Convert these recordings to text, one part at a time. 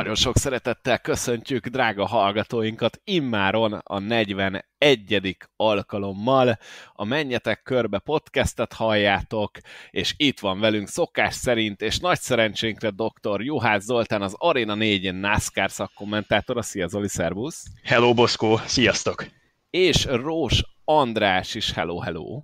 Nagyon sok szeretettel köszöntjük drága hallgatóinkat immáron a 41. alkalommal. A Menjetek Körbe podcastet halljátok, és itt van velünk szokás szerint, és nagy szerencsénkre dr. Juhász Zoltán, az Arena 4-én NASCAR szakkommentátora. Szia Zoli, szervusz! Hello Boszkó, sziasztok! És Rós András is, hello, hello!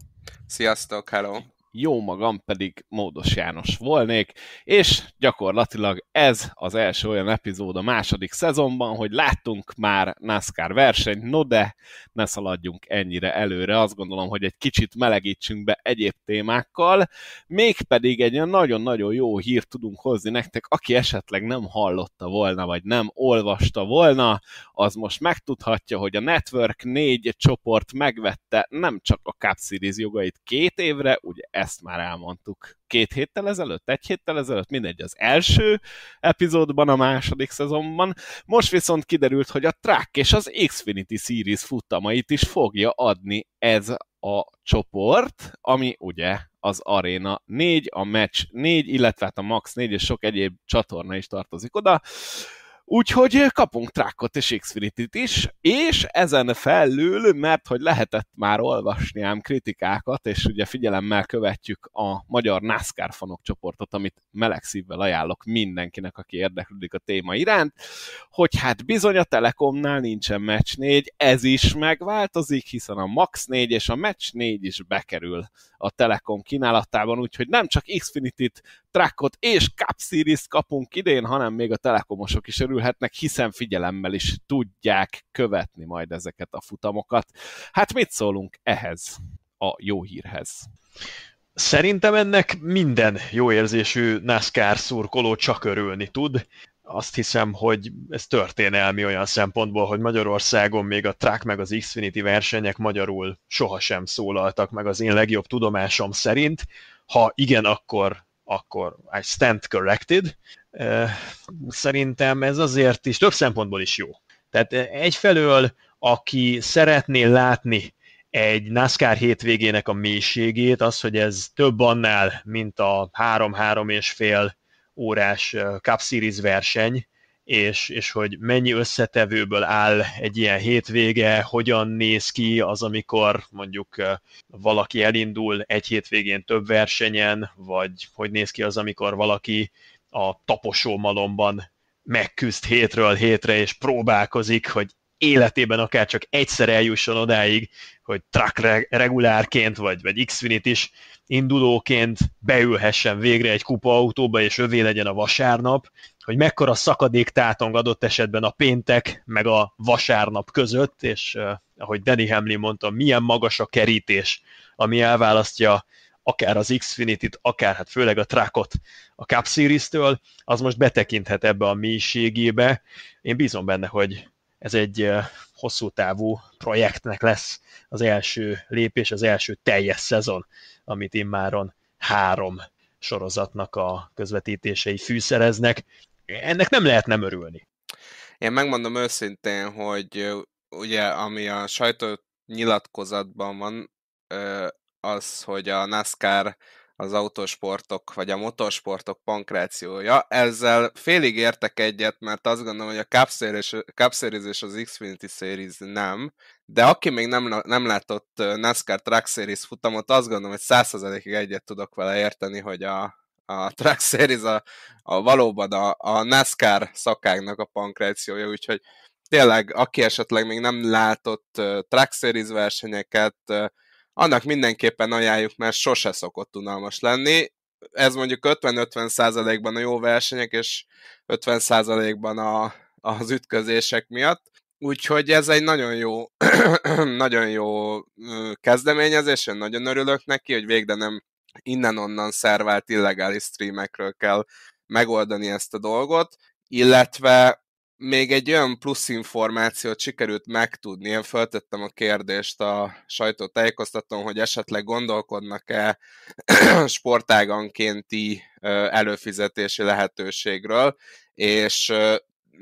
Sziasztok, hello! jó magam pedig Módos János volnék, és gyakorlatilag ez az első olyan epizód a második szezonban, hogy láttunk már NASCAR versenyt, no de ne szaladjunk ennyire előre, azt gondolom, hogy egy kicsit melegítsünk be egyéb témákkal, mégpedig egy nagyon-nagyon jó hírt tudunk hozni nektek, aki esetleg nem hallotta volna, vagy nem olvasta volna, az most megtudhatja, hogy a Network 4 csoport megvette nem csak a Cup Series jogait két évre, ugye ezt már elmondtuk két héttel ezelőtt, egy héttel ezelőtt, mindegy, az első epizódban, a második szezonban. Most viszont kiderült, hogy a Track és az Xfinity Series futamait is fogja adni ez a csoport, ami ugye az Arena 4, a Match 4, illetve hát a Max 4 és sok egyéb csatorna is tartozik oda. Úgyhogy kapunk trákot és Xfinity-t is, és ezen felül, mert hogy lehetett már olvasni ám kritikákat, és ugye figyelemmel követjük a magyar NASCAR fanok csoportot, amit meleg szívvel ajánlok mindenkinek, aki érdeklődik a téma iránt, hogy hát bizony a Telekomnál nincsen meccs 4, ez is megváltozik, hiszen a Max 4 és a meccs 4 is bekerül a Telekom kínálatában, úgyhogy nem csak Xfinity-t, Trackot és Cup Series kapunk idén, hanem még a Telekomosok is örül kerülhetnek, hiszen figyelemmel is tudják követni majd ezeket a futamokat. Hát mit szólunk ehhez a jó hírhez? Szerintem ennek minden jó érzésű NASCAR szurkoló csak örülni tud. Azt hiszem, hogy ez történelmi olyan szempontból, hogy Magyarországon még a track meg az Xfinity versenyek magyarul sohasem szólaltak meg az én legjobb tudomásom szerint. Ha igen, akkor, akkor I stand corrected. Szerintem ez azért is több szempontból is jó. Tehát egyfelől, aki szeretné látni egy NASCAR hétvégének a mélységét, az, hogy ez több annál, mint a három-három és fél órás Cup Series verseny, és, és hogy mennyi összetevőből áll egy ilyen hétvége, hogyan néz ki az, amikor mondjuk valaki elindul egy hétvégén több versenyen, vagy hogy néz ki az, amikor valaki a taposó malomban megküzd hétről hétre, és próbálkozik, hogy életében akár csak egyszer eljusson odáig, hogy track regulárként, vagy, vagy Xfinity is indulóként beülhessen végre egy kupa autóba, és övé legyen a vasárnap, hogy mekkora szakadék tátong adott esetben a péntek, meg a vasárnap között, és eh, ahogy Danny Hamlin mondta, milyen magas a kerítés, ami elválasztja akár az Xfinity-t, akár hát főleg a trákot a Cup Series-től, az most betekinthet ebbe a mélységébe. Én bízom benne, hogy ez egy eh, hosszú távú projektnek lesz az első lépés, az első teljes szezon, amit immáron három sorozatnak a közvetítései fűszereznek. Ennek nem lehet nem örülni. Én megmondom őszintén, hogy eh, ugye ami a sajtó nyilatkozatban van, eh, az, hogy a NASCAR az autósportok vagy a motorsportok pankrációja. Ezzel félig értek egyet, mert azt gondolom, hogy a Cup Series, és az Xfinity Series nem, de aki még nem, nem látott NASCAR Truck Series futamot, azt gondolom, hogy százszerzelékig egyet tudok vele érteni, hogy a, a Truck Series a, a valóban a, a NASCAR szakágnak a pankrációja, úgyhogy tényleg, aki esetleg még nem látott Truck Series versenyeket, annak mindenképpen ajánljuk, mert sose szokott unalmas lenni. Ez mondjuk 50-50 százalékban a jó versenyek, és 50 százalékban a, az ütközések miatt. Úgyhogy ez egy nagyon jó, nagyon jó kezdeményezés, én nagyon örülök neki, hogy végre nem innen-onnan szervált illegális streamekről kell megoldani ezt a dolgot, illetve még egy olyan plusz információt sikerült megtudni, én feltettem a kérdést a sajtótájékoztatón, hogy esetleg gondolkodnak-e sportágankénti előfizetési lehetőségről, és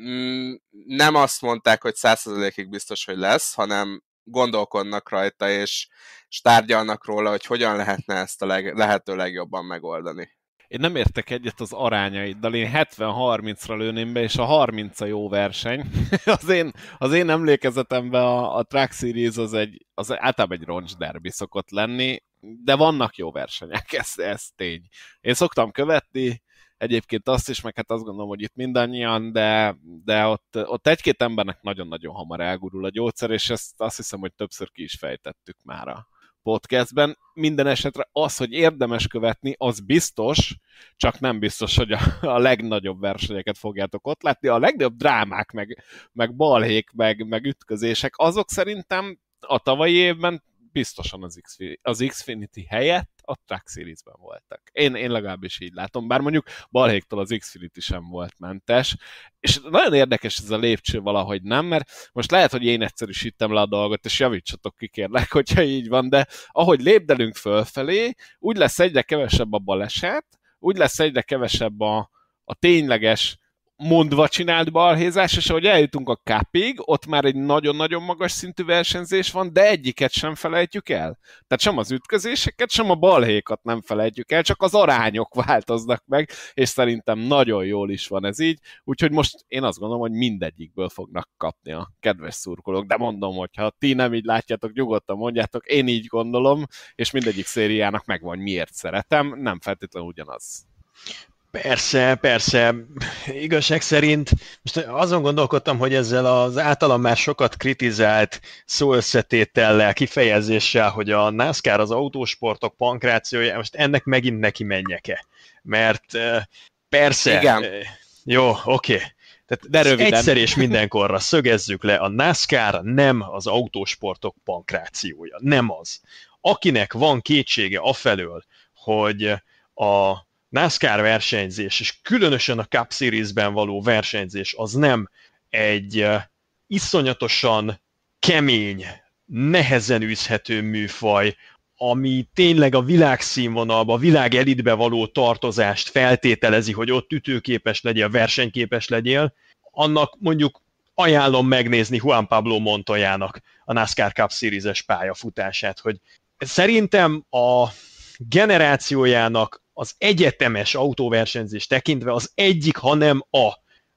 mm, nem azt mondták, hogy 100%-ig biztos, hogy lesz, hanem gondolkodnak rajta, és, és tárgyalnak róla, hogy hogyan lehetne ezt a leg, lehető legjobban megoldani. Én nem értek egyet az arányaiddal, én 70-30-ra lőném be, és a 30 a jó verseny. az, én, az én emlékezetemben a, a Track Series az, egy, az általában egy roncs derbi szokott lenni, de vannak jó versenyek, ez, ez tény. Én szoktam követni, egyébként azt is, meg hát azt gondolom, hogy itt mindannyian, de, de ott, ott egy-két embernek nagyon-nagyon hamar elgurul a gyógyszer, és ezt azt hiszem, hogy többször ki is fejtettük már a, podcastben. Minden esetre az, hogy érdemes követni, az biztos, csak nem biztos, hogy a, a legnagyobb versenyeket fogjátok ott látni. A legnagyobb drámák, meg, meg balhék, meg, meg ütközések, azok szerintem a tavalyi évben biztosan az, Xfinity, az Xfinity helyett a Truck Series-ben voltak. Én, én legalábbis így látom, bár mondjuk balhéktól az Xfinity sem volt mentes, és nagyon érdekes ez a lépcső valahogy nem, mert most lehet, hogy én egyszerűsítem le a dolgot, és javítsatok ki kérlek, hogyha így van, de ahogy lépdelünk fölfelé, úgy lesz egyre kevesebb a baleset, úgy lesz egyre kevesebb a, a tényleges mondva csinált balhézás, és ahogy eljutunk a kapig, ott már egy nagyon-nagyon magas szintű versenyzés van, de egyiket sem felejtjük el. Tehát sem az ütközéseket, sem a balhékat nem felejtjük el, csak az arányok változnak meg, és szerintem nagyon jól is van ez így, úgyhogy most én azt gondolom, hogy mindegyikből fognak kapni a kedves szurkolók, de mondom, hogy ha ti nem így látjátok, nyugodtan mondjátok, én így gondolom, és mindegyik szériának megvan, miért szeretem, nem feltétlenül ugyanaz. Persze, persze. Igazság szerint most azon gondolkodtam, hogy ezzel az általam már sokat kritizált összetétellel, kifejezéssel, hogy a NASCAR az autósportok pankrációja, most ennek megint neki menjek-e? Mert eh, persze... Igen. Eh, jó, oké. Tehát De röviden. egyszer és mindenkorra szögezzük le, a NASCAR nem az autósportok pankrációja. Nem az. Akinek van kétsége afelől, hogy a NASCAR versenyzés, és különösen a Cup Series-ben való versenyzés, az nem egy iszonyatosan kemény, nehezen űzhető műfaj, ami tényleg a világszínvonalba, a világ elitbe való tartozást feltételezi, hogy ott ütőképes legyél, versenyképes legyél, annak mondjuk ajánlom megnézni Juan Pablo Montoyának a NASCAR Cup Series-es pályafutását, hogy szerintem a generációjának az egyetemes autóversenyzés tekintve az egyik, hanem a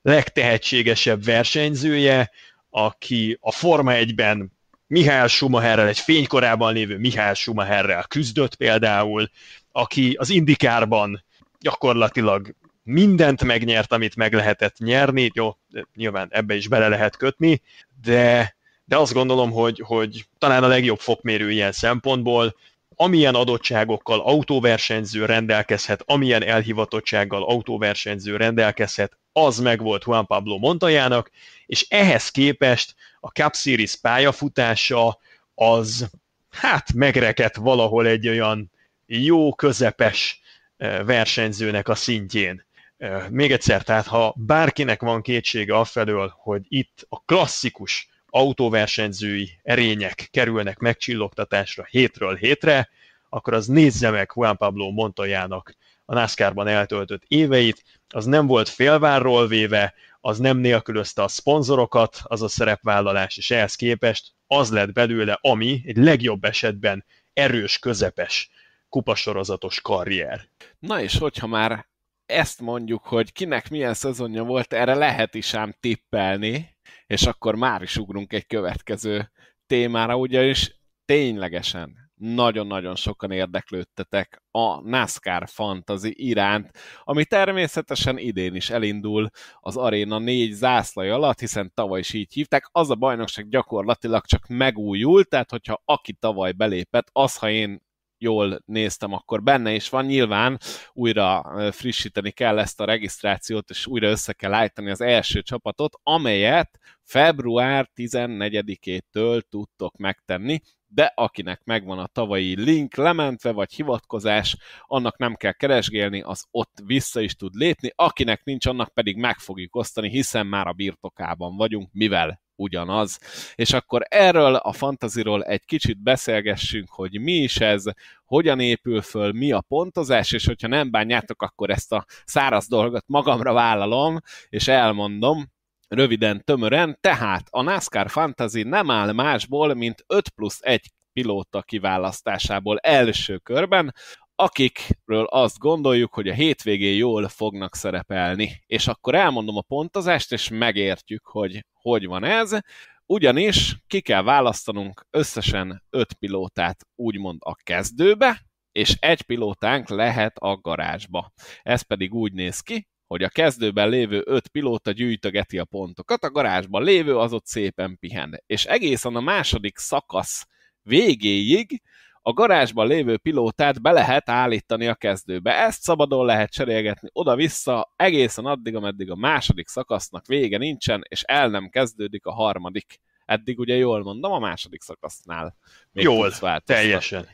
legtehetségesebb versenyzője, aki a Forma 1-ben Mihály Schumacherrel, egy fénykorában lévő Mihály Schumacherrel küzdött például, aki az indikárban gyakorlatilag mindent megnyert, amit meg lehetett nyerni, jó, nyilván ebbe is bele lehet kötni, de, de azt gondolom, hogy, hogy talán a legjobb fokmérő ilyen szempontból, amilyen adottságokkal autóversenyző rendelkezhet, amilyen elhivatottsággal autóversenyző rendelkezhet, az meg volt Juan Pablo Montajának, és ehhez képest a Cup Series pályafutása az hát megreket valahol egy olyan jó közepes eh, versenyzőnek a szintjén. Eh, még egyszer, tehát ha bárkinek van kétsége afelől, hogy itt a klasszikus autóversenyzői erények kerülnek megcsillogtatásra hétről hétre, akkor az nézze meg Juan Pablo Montoyának a NASCAR-ban eltöltött éveit, az nem volt félvárról véve, az nem nélkülözte a szponzorokat, az a szerepvállalás, és ehhez képest az lett belőle, ami egy legjobb esetben erős, közepes kupasorozatos karrier. Na és hogyha már ezt mondjuk, hogy kinek milyen szezonja volt, erre lehet is ám tippelni, és akkor már is ugrunk egy következő témára, ugyanis ténylegesen nagyon-nagyon sokan érdeklődtetek a NASCAR fantasy iránt, ami természetesen idén is elindul az aréna négy zászlaj alatt, hiszen tavaly is így hívták. Az a bajnokság gyakorlatilag csak megújult, tehát hogyha aki tavaly belépett, az, ha én jól néztem, akkor benne is van. Nyilván újra frissíteni kell ezt a regisztrációt, és újra össze kell állítani az első csapatot, amelyet február 14-től tudtok megtenni, de akinek megvan a tavalyi link lementve, vagy hivatkozás, annak nem kell keresgélni, az ott vissza is tud lépni, akinek nincs, annak pedig meg fogjuk osztani, hiszen már a birtokában vagyunk, mivel ugyanaz. És akkor erről a fantaziról egy kicsit beszélgessünk, hogy mi is ez, hogyan épül föl, mi a pontozás, és hogyha nem bánjátok, akkor ezt a száraz dolgot magamra vállalom, és elmondom, röviden, tömören, tehát a NASCAR Fantasy nem áll másból, mint 5 plusz 1 pilóta kiválasztásából első körben, akikről azt gondoljuk, hogy a hétvégén jól fognak szerepelni. És akkor elmondom a pontozást, és megértjük, hogy hogy van ez, ugyanis ki kell választanunk összesen öt pilótát úgymond a kezdőbe, és egy pilótánk lehet a garázsba. Ez pedig úgy néz ki, hogy a kezdőben lévő öt pilóta gyűjtögeti a pontokat, a garázsban lévő az ott szépen pihen. És egészen a második szakasz végéig a garázsban lévő pilótát be lehet állítani a kezdőbe. Ezt szabadon lehet cserélgetni oda-vissza egészen addig, ameddig a második szakasznak vége nincsen, és el nem kezdődik a harmadik. Eddig ugye jól mondom, a második szakasznál. Még jól, teljesen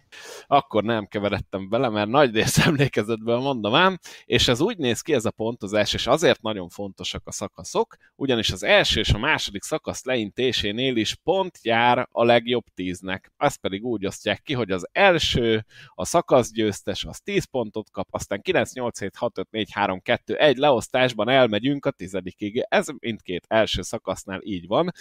akkor nem keveredtem bele, mert nagy rész emlékezetből mondom ám, és ez úgy néz ki ez a pontozás, és azért nagyon fontosak a szakaszok, ugyanis az első és a második szakasz leintésénél is pont jár a legjobb tíznek. Azt pedig úgy osztják ki, hogy az első, a szakasz győztes, az 10 pontot kap, aztán 9, 8, 7, 6, 5, 4, 3, 2, 1 leosztásban elmegyünk a tizedikig. Ez mindkét első szakasznál így van.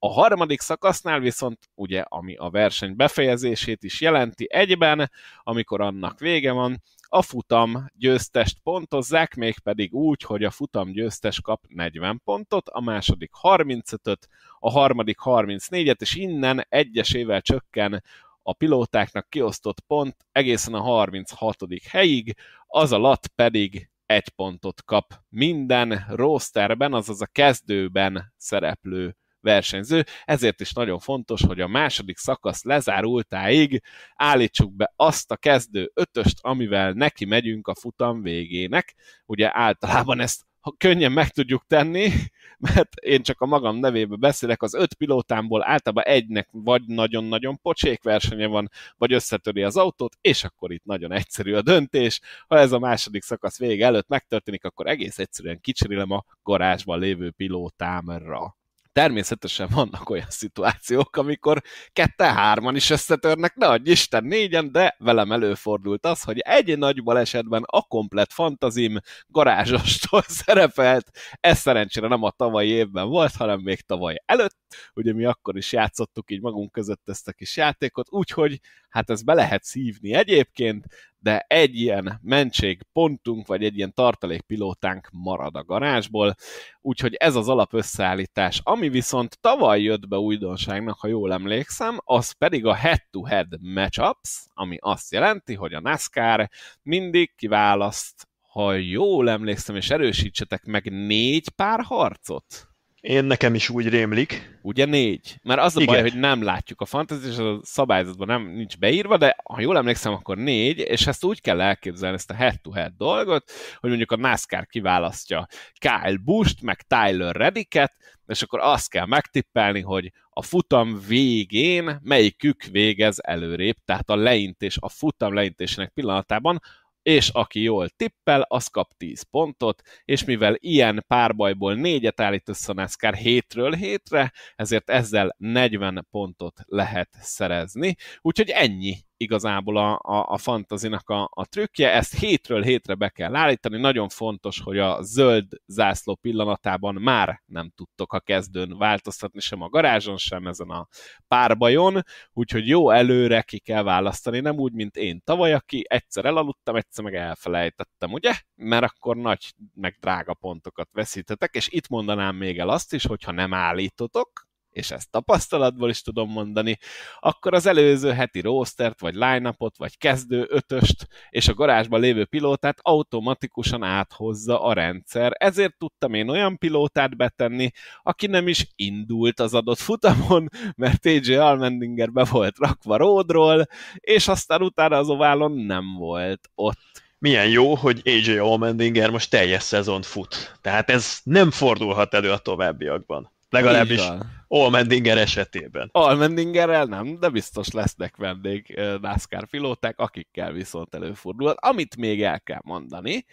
A harmadik szakasznál viszont, ugye, ami a verseny befejezését is jelenti, Egyben, amikor annak vége van, a futam győztest pontozzák, mégpedig úgy, hogy a futam győztes kap 40 pontot, a második 35-öt, a harmadik 34-et, és innen egyesével csökken a pilótáknak kiosztott pont egészen a 36. helyig, az alatt pedig egy pontot kap minden rosterben, azaz a kezdőben szereplő versenyző, ezért is nagyon fontos, hogy a második szakasz lezárultáig állítsuk be azt a kezdő ötöst, amivel neki megyünk a futam végének. Ugye általában ezt könnyen meg tudjuk tenni, mert én csak a magam nevébe beszélek, az öt pilótámból általában egynek vagy nagyon-nagyon pocsék versenye van, vagy összetöri az autót, és akkor itt nagyon egyszerű a döntés. Ha ez a második szakasz vége előtt megtörténik, akkor egész egyszerűen kicserélem a garázsban lévő pilótámra. Természetesen vannak olyan szituációk, amikor kette-hárman is összetörnek, ne adj Isten négyen, de velem előfordult az, hogy egy nagy balesetben a komplet fantazim garázsostól szerepelt. Ez szerencsére nem a tavalyi évben volt, hanem még tavaly előtt ugye mi akkor is játszottuk így magunk között ezt a kis játékot, úgyhogy hát ezt be lehet szívni egyébként, de egy ilyen mentségpontunk, vagy egy ilyen tartalékpilótánk marad a garázsból, úgyhogy ez az alapösszeállítás. Ami viszont tavaly jött be újdonságnak, ha jól emlékszem, az pedig a head-to-head matchups, ami azt jelenti, hogy a NASCAR mindig kiválaszt ha jól emlékszem, és erősítsetek meg négy pár harcot én nekem is úgy rémlik. Ugye négy? Mert az a Igen. baj, hogy nem látjuk a fantasy és a szabályzatban nem nincs beírva, de ha jól emlékszem, akkor négy, és ezt úgy kell elképzelni, ezt a head-to-head dolgot, hogy mondjuk a NASCAR kiválasztja Kyle Busch-t, meg Tyler Reddicket, és akkor azt kell megtippelni, hogy a futam végén melyikük végez előrébb, tehát a leintés, a futam leintésének pillanatában és aki jól tippel, az kap 10 pontot, és mivel ilyen párbajból négyet állít össze a NASCAR hétről hétre, ezért ezzel 40 pontot lehet szerezni, úgyhogy ennyi igazából a, a, a fantazinak a, a trükkje, ezt hétről hétre be kell állítani, nagyon fontos, hogy a zöld zászló pillanatában már nem tudtok a kezdőn változtatni, sem a garázson, sem ezen a párbajon, úgyhogy jó előre ki kell választani, nem úgy, mint én tavaly, aki egyszer elaludtam, egyszer meg elfelejtettem, ugye? Mert akkor nagy, meg drága pontokat veszítetek, és itt mondanám még el azt is, hogyha nem állítotok, és ezt tapasztalatból is tudom mondani, akkor az előző heti rostert, vagy line vagy kezdő ötöst, és a garázsban lévő pilótát automatikusan áthozza a rendszer. Ezért tudtam én olyan pilótát betenni, aki nem is indult az adott futamon, mert TJ Almendinger be volt rakva ródról, és aztán utána az oválon nem volt ott milyen jó, hogy AJ Allmendinger most teljes szezont fut. Tehát ez nem fordulhat elő a továbbiakban. Legalábbis Allmendingerrel esetében. Allmendingerrel nem, de biztos lesznek vendég NASCAR pilóták, akikkel viszont előfordul. Amit még el kell mondani,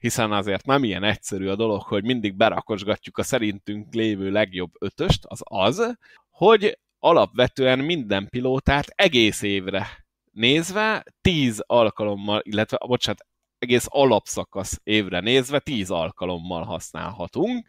hiszen azért nem ilyen egyszerű a dolog, hogy mindig berakosgatjuk a szerintünk lévő legjobb ötöst, az az, hogy alapvetően minden pilótát egész évre nézve 10 alkalommal, illetve bocsánat, egész alapszakasz évre nézve tíz alkalommal használhatunk,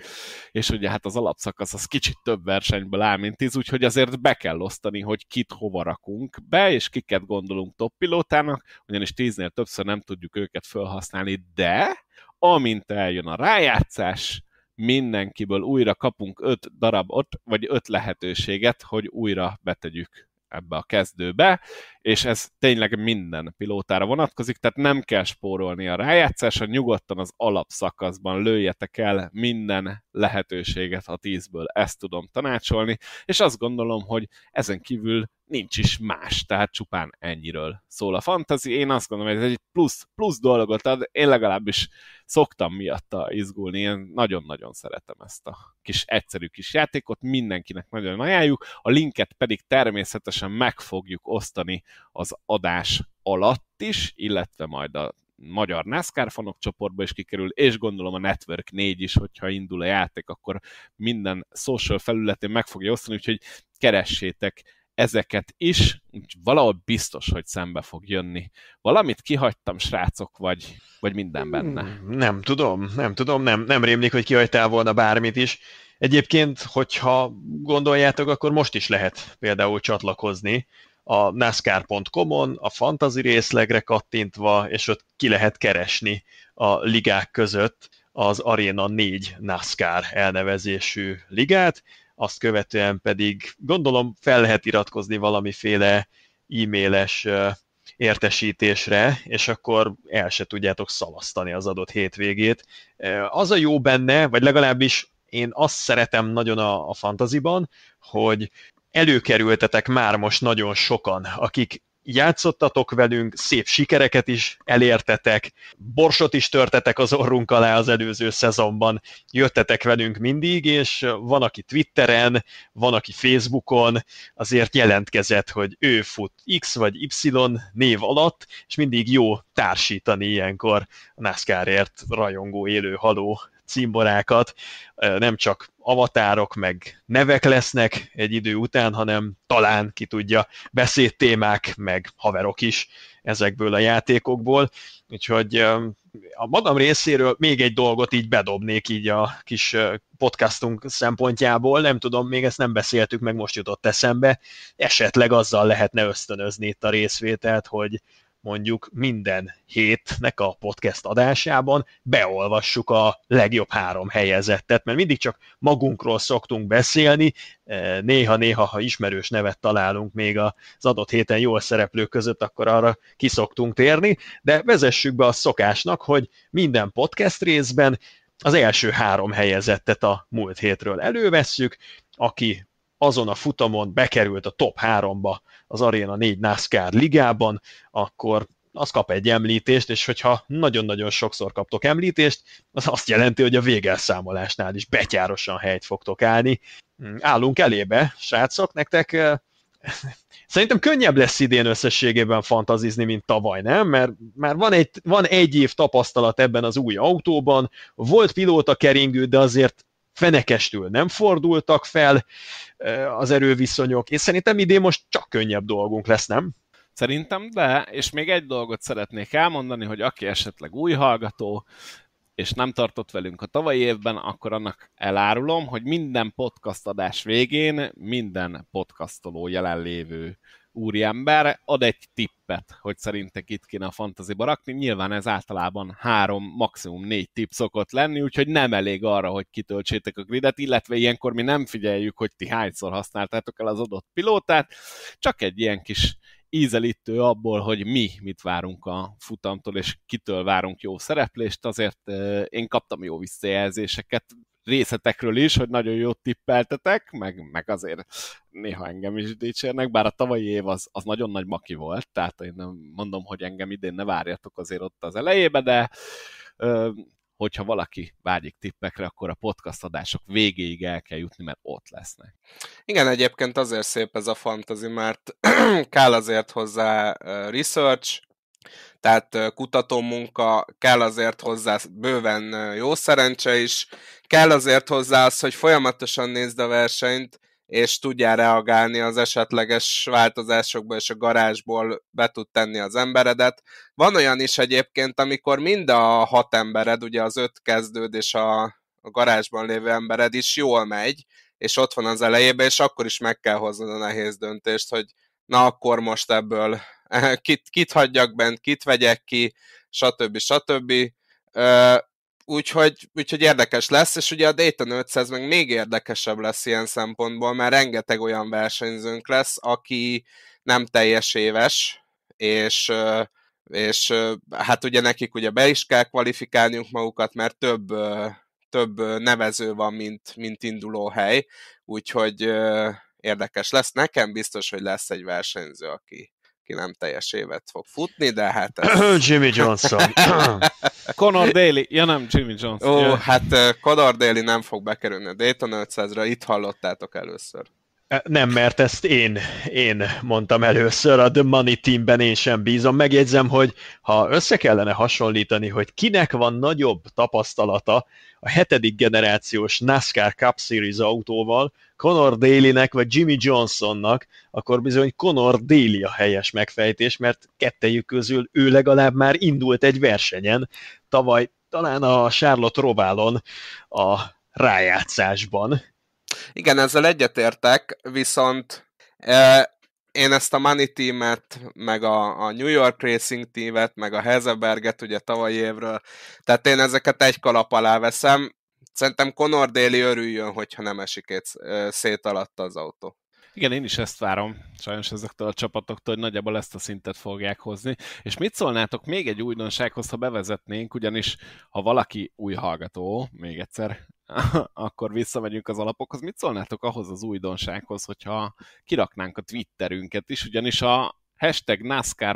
és ugye hát az alapszakasz az kicsit több versenyből áll, mint tíz, úgyhogy azért be kell osztani, hogy kit hova rakunk be, és kiket gondolunk toppilótának, ugyanis tíznél többször nem tudjuk őket felhasználni, de amint eljön a rájátszás, mindenkiből újra kapunk öt darabot, vagy öt lehetőséget, hogy újra betegyük ebbe a kezdőbe, és ez tényleg minden pilótára vonatkozik, tehát nem kell spórolni a rájátszásra, nyugodtan az alapszakaszban lőjetek el minden lehetőséget a tízből, ezt tudom tanácsolni, és azt gondolom, hogy ezen kívül nincs is más, tehát csupán ennyiről szól a fantasy. Én azt gondolom, hogy ez egy plusz, plusz dolgot ad, én legalábbis szoktam miatta izgulni, én nagyon-nagyon szeretem ezt a kis egyszerű kis játékot, mindenkinek nagyon ajánljuk, a linket pedig természetesen meg fogjuk osztani az adás alatt is, illetve majd a magyar NASCAR fanok csoportba is kikerül, és gondolom a Network 4 is, hogyha indul a játék, akkor minden social felületén meg fogja osztani, úgyhogy keressétek ezeket is, valahol biztos, hogy szembe fog jönni. Valamit kihagytam, srácok, vagy, vagy minden benne? Hmm, nem tudom, nem tudom, nem, nem rémlik, hogy kihagytál volna bármit is. Egyébként, hogyha gondoljátok, akkor most is lehet például csatlakozni a nascar.com-on, a fantasy részlegre kattintva, és ott ki lehet keresni a ligák között az Arena 4 NASCAR elnevezésű ligát, azt követően pedig gondolom fel lehet iratkozni valamiféle e-mailes értesítésre, és akkor el se tudjátok szalasztani az adott hétvégét. Az a jó benne, vagy legalábbis én azt szeretem nagyon a, a fantaziban, hogy előkerültetek már most nagyon sokan, akik játszottatok velünk, szép sikereket is elértetek, borsot is törtetek az orrunk alá az előző szezonban, jöttetek velünk mindig, és van, aki Twitteren, van, aki Facebookon azért jelentkezett, hogy ő fut X vagy Y név alatt, és mindig jó társítani ilyenkor a NASCAR-ért rajongó élő haló cimborákat, nem csak avatárok, meg nevek lesznek egy idő után, hanem talán, ki tudja, beszédtémák, meg haverok is ezekből a játékokból. Úgyhogy a magam részéről még egy dolgot így bedobnék így a kis podcastunk szempontjából, nem tudom, még ezt nem beszéltük, meg most jutott eszembe, esetleg azzal lehetne ösztönözni itt a részvételt, hogy mondjuk minden hétnek a podcast adásában beolvassuk a legjobb három helyezettet, mert mindig csak magunkról szoktunk beszélni, e, néha-néha, ha ismerős nevet találunk még az adott héten jól szereplők között, akkor arra kiszoktunk térni, de vezessük be a szokásnak, hogy minden podcast részben az első három helyezettet a múlt hétről elővesszük, aki azon a futamon bekerült a top 3-ba az Arena 4 NASCAR ligában, akkor az kap egy említést, és hogyha nagyon-nagyon sokszor kaptok említést, az azt jelenti, hogy a végelszámolásnál is betyárosan helyt fogtok állni. Hmm, állunk elébe, srácok, nektek eh, Szerintem könnyebb lesz idén összességében fantazizni, mint tavaly, nem? Mert már van egy, van egy év tapasztalat ebben az új autóban, volt pilóta keringő, de azért fenekestül nem fordultak fel az erőviszonyok, és szerintem idén most csak könnyebb dolgunk lesz, nem? Szerintem de, és még egy dolgot szeretnék elmondani, hogy aki esetleg új hallgató, és nem tartott velünk a tavalyi évben, akkor annak elárulom, hogy minden podcast adás végén minden podcastoló jelenlévő úriember ad egy tippet, hogy szerinte kit kéne a fantaziba rakni. Nyilván ez általában három, maximum négy tipp szokott lenni, úgyhogy nem elég arra, hogy kitöltsétek a gridet, illetve ilyenkor mi nem figyeljük, hogy ti hányszor használtátok el az adott pilótát, csak egy ilyen kis ízelítő abból, hogy mi mit várunk a futamtól, és kitől várunk jó szereplést, azért én kaptam jó visszajelzéseket, részletekről is, hogy nagyon jót tippeltetek, meg, meg azért néha engem is dicsérnek, bár a tavalyi év az, az nagyon nagy maki volt, tehát én nem mondom, hogy engem idén ne várjatok azért ott az elejébe, de ö, hogyha valaki vágyik tippekre, akkor a podcast adások végéig el kell jutni, mert ott lesznek. Igen, egyébként azért szép ez a fantasy, mert kell azért hozzá research, tehát kutató munka kell azért hozzá bőven jó szerencse is, kell azért hozzá az, hogy folyamatosan nézd a versenyt, és tudjál reagálni az esetleges változásokba, és a garázsból be tud tenni az emberedet. Van olyan is egyébként, amikor mind a hat embered, ugye az öt kezdőd és a, a garázsban lévő embered is jól megy, és ott van az elejében, és akkor is meg kell hoznod a nehéz döntést, hogy na akkor most ebből kit, kit hagyjak bent, kit vegyek ki, stb. stb. Úgyhogy, úgyhogy érdekes lesz, és ugye a Dayton 500 meg még érdekesebb lesz ilyen szempontból, mert rengeteg olyan versenyzőnk lesz, aki nem teljes éves, és és hát ugye nekik ugye be is kell kvalifikálniuk magukat, mert több, több nevező van, mint, mint indulóhely, úgyhogy érdekes lesz. Nekem biztos, hogy lesz egy versenyző, aki, aki nem teljes évet fog futni, de hát... Ez... Jimmy Johnson. Conor Daly. Ja nem, Jimmy Johnson. Ó, ja. hát Conor Daly nem fog bekerülni a Dayton 500-ra, itt hallottátok először. Nem, mert ezt én, én mondtam először, a The Money Teamben én sem bízom. Megjegyzem, hogy ha össze kellene hasonlítani, hogy kinek van nagyobb tapasztalata a hetedik generációs NASCAR Cup Series autóval, Conor Daly-nek vagy Jimmy Johnsonnak, akkor bizony Conor Daly a helyes megfejtés, mert kettejük közül ő legalább már indult egy versenyen, tavaly talán a Charlotte Roválon a rájátszásban. Igen, ezzel egyetértek, viszont e, én ezt a Money Team-et, meg a, a New York Racing Team-et, meg a Hezeberget ugye tavalyi évről, tehát én ezeket egy kalap alá veszem, Szerintem Conor Daly örüljön, hogyha nem esik egy szét alatt az autó. Igen, én is ezt várom, sajnos ezektől a csapatoktól, hogy nagyjából ezt a szintet fogják hozni. És mit szólnátok még egy újdonsághoz, ha bevezetnénk, ugyanis ha valaki új hallgató, még egyszer, akkor visszamegyünk az alapokhoz. Mit szólnátok ahhoz az újdonsághoz, hogyha kiraknánk a Twitterünket is, ugyanis a hashtag NASCAR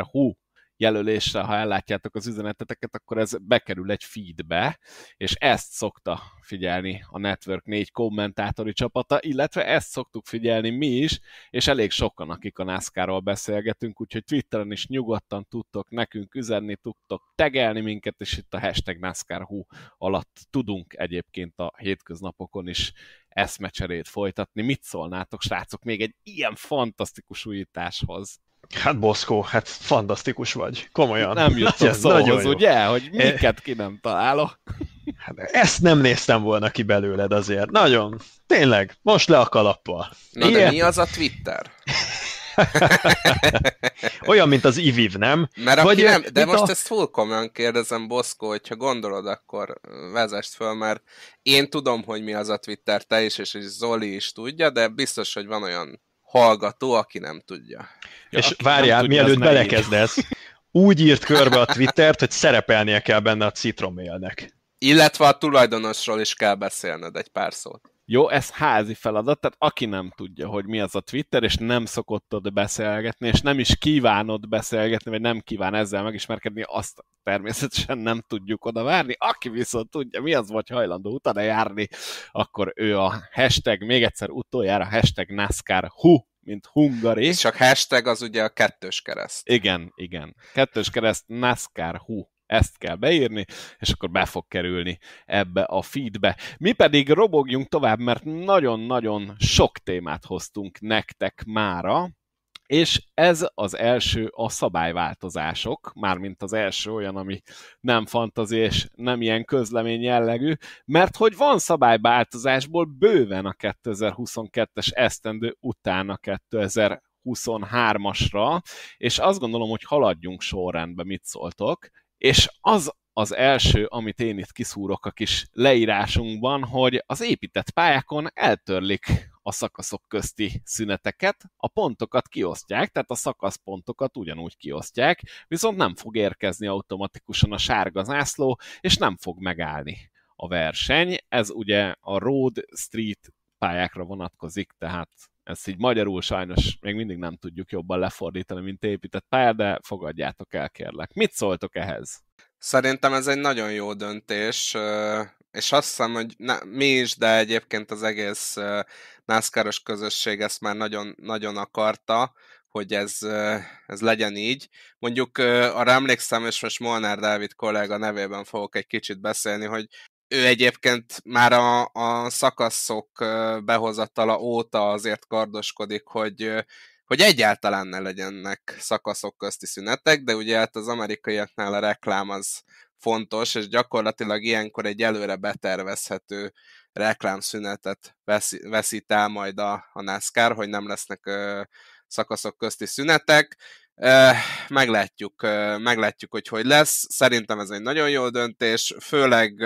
jelölésre, ha ellátjátok az üzeneteteket, akkor ez bekerül egy feedbe, és ezt szokta figyelni a Network 4 kommentátori csapata, illetve ezt szoktuk figyelni mi is, és elég sokan, akik a NASCAR-ról beszélgetünk, úgyhogy Twitteren is nyugodtan tudtok nekünk üzenni, tudtok tegelni minket, és itt a hashtag NASCAR.hu alatt tudunk egyébként a hétköznapokon is eszmecserét folytatni. Mit szólnátok, srácok, még egy ilyen fantasztikus újításhoz? Hát Boszkó, hát fantasztikus vagy, komolyan. Nem jutok szóhoz, ugye, hogy miket ki nem találok. Hát ezt nem néztem volna ki belőled azért. Nagyon, tényleg, most le a kalappal. Na Ilyen? de mi az a Twitter? Olyan, mint az IVIV, nem? Mert Vagy nem de most a... ezt full komolyan kérdezem, Boszkó, hogyha gondolod, akkor vezest föl, mert én tudom, hogy mi az a Twitter, te is, és Zoli is tudja, de biztos, hogy van olyan hallgató, aki nem tudja. Ja, és várjál, tudja, mielőtt belekezdesz, úgy írt körbe a Twittert, hogy szerepelnie kell benne a citromélnek. Illetve a tulajdonosról is kell beszélned egy pár szót. Jó, ez házi feladat, tehát aki nem tudja, hogy mi az a Twitter, és nem szokottod beszélgetni, és nem is kívánod beszélgetni, vagy nem kíván ezzel megismerkedni, azt természetesen nem tudjuk oda várni. Aki viszont tudja, mi az, vagy hajlandó utána járni, akkor ő a hashtag, még egyszer utoljára hashtag NASCAR hu mint Hungari. És csak hashtag az ugye a kettős kereszt. Igen, igen. Kettős kereszt NASCAR hu ezt kell beírni, és akkor be fog kerülni ebbe a feedbe. Mi pedig robogjunk tovább, mert nagyon-nagyon sok témát hoztunk nektek mára, és ez az első a szabályváltozások, mármint az első olyan, ami nem fantazi és nem ilyen közlemény jellegű, mert hogy van szabályváltozásból bőven a 2022-es esztendő után a 2023-asra, és azt gondolom, hogy haladjunk sorrendbe, mit szóltok, és az az első, amit én itt kiszúrok a kis leírásunkban, hogy az épített pályákon eltörlik a szakaszok közti szüneteket, a pontokat kiosztják, tehát a szakaszpontokat ugyanúgy kiosztják, viszont nem fog érkezni automatikusan a sárga zászló, és nem fog megállni a verseny. Ez ugye a Road Street pályákra vonatkozik, tehát ezt így magyarul sajnos még mindig nem tudjuk jobban lefordítani, mint épített pár, de fogadjátok el, kérlek. Mit szóltok ehhez? Szerintem ez egy nagyon jó döntés, és azt hiszem, hogy ne, mi is, de egyébként az egész NASCAR-os közösség ezt már nagyon, nagyon akarta, hogy ez, ez legyen így. Mondjuk arra emlékszem, és most Molnár Dávid kollega nevében fogok egy kicsit beszélni, hogy ő egyébként már a, a szakaszok behozatala óta azért kardoskodik, hogy hogy egyáltalán ne legyenek szakaszok közti szünetek, de ugye hát az amerikaiaknál a reklám az fontos, és gyakorlatilag ilyenkor egy előre betervezhető reklámszünetet veszít el majd a, a NASCAR, hogy nem lesznek ö, szakaszok közti szünetek. Meglátjuk, meglátjuk, hogy hogy lesz. Szerintem ez egy nagyon jó döntés, főleg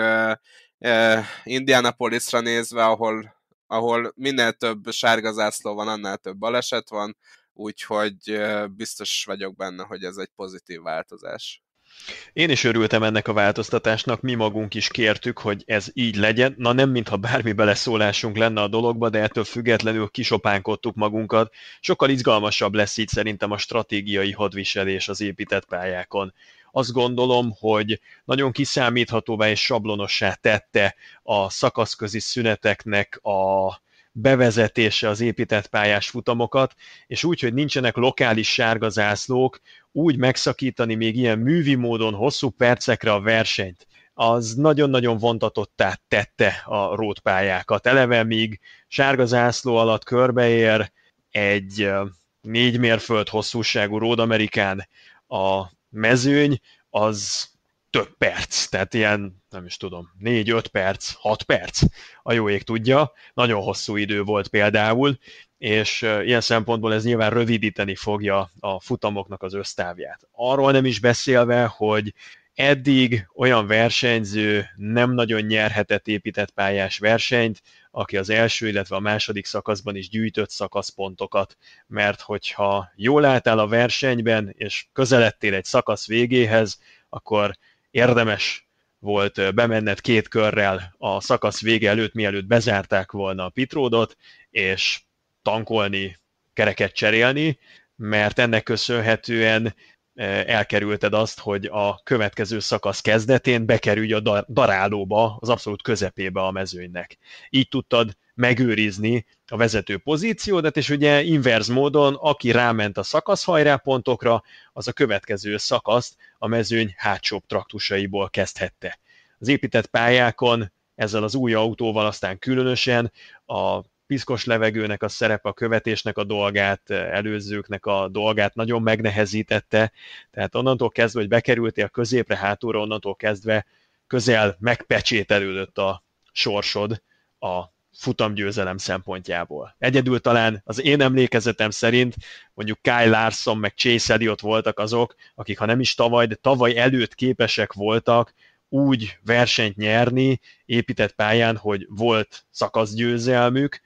Indianapolisra nézve, ahol, ahol minél több sárga zászló van, annál több baleset van, úgyhogy biztos vagyok benne, hogy ez egy pozitív változás. Én is örültem ennek a változtatásnak, mi magunk is kértük, hogy ez így legyen. Na nem, mintha bármi beleszólásunk lenne a dologba, de ettől függetlenül kisopánkodtuk magunkat. Sokkal izgalmasabb lesz így szerintem a stratégiai hadviselés az épített pályákon. Azt gondolom, hogy nagyon kiszámíthatóvá és sablonossá tette a szakaszközi szüneteknek a, bevezetése az épített pályás futamokat, és úgy, hogy nincsenek lokális sárga zászlók, úgy megszakítani még ilyen művi módon hosszú percekre a versenyt az nagyon-nagyon vontatottá tette a rótpályákat. Eleve míg sárga zászló alatt körbeér egy négy mérföld hosszúságú Amerikán a mezőny, az több perc, tehát ilyen nem is tudom, 4-5 perc, 6 perc, a jó ég tudja, nagyon hosszú idő volt például, és ilyen szempontból ez nyilván rövidíteni fogja a futamoknak az ösztávját. Arról nem is beszélve, hogy eddig olyan versenyző nem nagyon nyerhetett épített pályás versenyt, aki az első, illetve a második szakaszban is gyűjtött szakaszpontokat, mert hogyha jól álltál a versenyben, és közeledtél egy szakasz végéhez, akkor érdemes volt bemenned két körrel a szakasz vége előtt, mielőtt bezárták volna a pitródot, és tankolni, kereket cserélni, mert ennek köszönhetően elkerülted azt, hogy a következő szakasz kezdetén bekerülj a darálóba, az abszolút közepébe a mezőnynek. Így tudtad megőrizni a vezető pozíciódat, és ugye inverz módon, aki ráment a szakasz hajrápontokra, az a következő szakaszt a mezőny hátsó traktusaiból kezdhette. Az épített pályákon ezzel az új autóval aztán különösen a piszkos levegőnek a szerepe, a követésnek a dolgát, előzőknek a dolgát nagyon megnehezítette, tehát onnantól kezdve, hogy bekerültél középre, hátulra, onnantól kezdve közel megpecsételődött a sorsod a futamgyőzelem szempontjából. Egyedül talán az én emlékezetem szerint mondjuk Kyle Larson meg Chase Elliott voltak azok, akik ha nem is tavaly, de tavaly előtt képesek voltak úgy versenyt nyerni épített pályán, hogy volt szakaszgyőzelmük,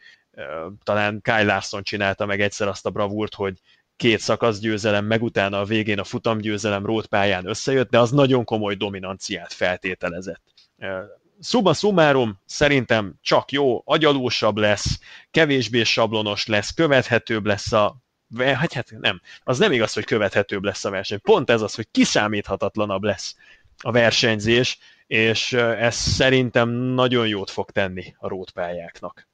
talán Kyle Larson csinálta meg egyszer azt a bravúrt, hogy két szakaszgyőzelem, meg utána a végén a futamgyőzelem rót pályán összejött, de az nagyon komoly dominanciát feltételezett Szuba szumárum, szerintem csak jó, agyalósabb lesz, kevésbé sablonos lesz, követhetőbb lesz a hát, hát nem, az nem igaz, hogy követhetőbb lesz a verseny. Pont ez az, hogy kiszámíthatatlanabb lesz a versenyzés, és ez szerintem nagyon jót fog tenni a rótpályáknak.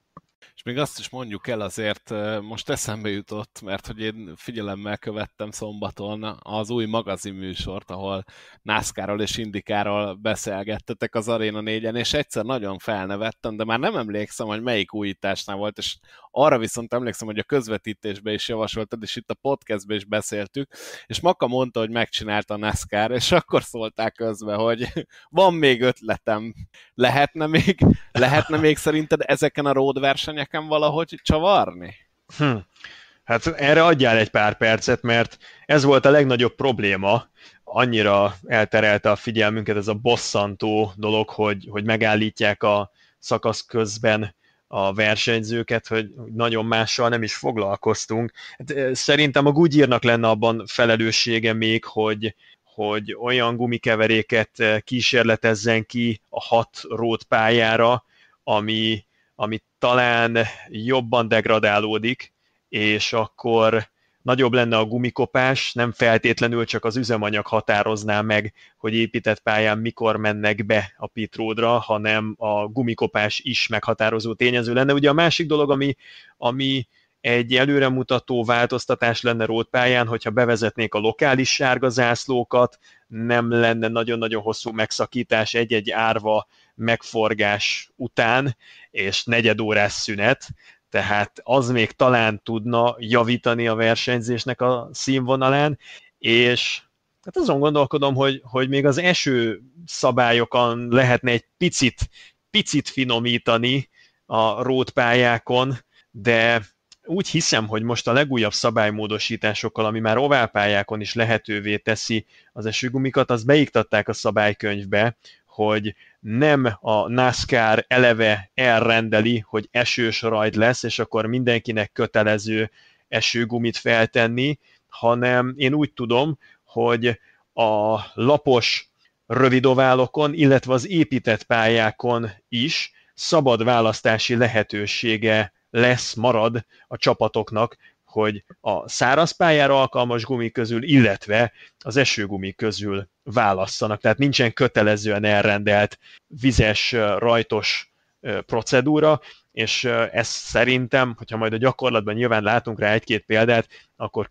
És még azt is mondjuk el azért, most eszembe jutott, mert hogy én figyelemmel követtem szombaton az új magazinműsort, ahol Nászkáról és Indikáról beszélgettetek az Arena 4 és egyszer nagyon felnevettem, de már nem emlékszem, hogy melyik újításnál volt, és arra viszont emlékszem, hogy a közvetítésbe is javasoltad, és itt a podcastbe is beszéltük, és Maka mondta, hogy megcsinálta a NASCAR, és akkor szólták közbe, hogy van még ötletem, lehetne még, lehetne még szerinted ezeken a road versenyek nekem valahogy csavarni? Hm. Hát erre adjál egy pár percet, mert ez volt a legnagyobb probléma, annyira elterelte a figyelmünket ez a bosszantó dolog, hogy, hogy megállítják a szakasz közben a versenyzőket, hogy nagyon mással nem is foglalkoztunk. Hát, eh, szerintem a Gugyírnak lenne abban felelőssége még, hogy, hogy olyan gumikeveréket eh, kísérletezzen ki a hat rót pályára, ami, amit talán jobban degradálódik, és akkor nagyobb lenne a gumikopás, nem feltétlenül csak az üzemanyag határozná meg, hogy épített pályán mikor mennek be a pitródra, hanem a gumikopás is meghatározó tényező lenne. Ugye a másik dolog, ami, ami egy előremutató változtatás lenne rótpályán, hogyha bevezetnék a lokális sárga zászlókat, nem lenne nagyon-nagyon hosszú megszakítás egy-egy árva megforgás után, és negyed órás szünet, tehát az még talán tudna javítani a versenyzésnek a színvonalán, és hát azon gondolkodom, hogy, hogy még az eső szabályokon lehetne egy picit, picit finomítani a rótpályákon, de úgy hiszem, hogy most a legújabb szabálymódosításokkal, ami már oválpályákon is lehetővé teszi az esőgumikat, az beiktatták a szabálykönyvbe, hogy nem a NASCAR eleve elrendeli, hogy esős rajt lesz, és akkor mindenkinek kötelező esőgumit feltenni, hanem én úgy tudom, hogy a lapos rövidoválokon, illetve az épített pályákon is szabad választási lehetősége lesz, marad a csapatoknak hogy a száraz pályára alkalmas gumi közül, illetve az esőgumi közül válasszanak. Tehát nincsen kötelezően elrendelt vizes, rajtos procedúra, és ez szerintem, hogyha majd a gyakorlatban nyilván látunk rá egy-két példát, akkor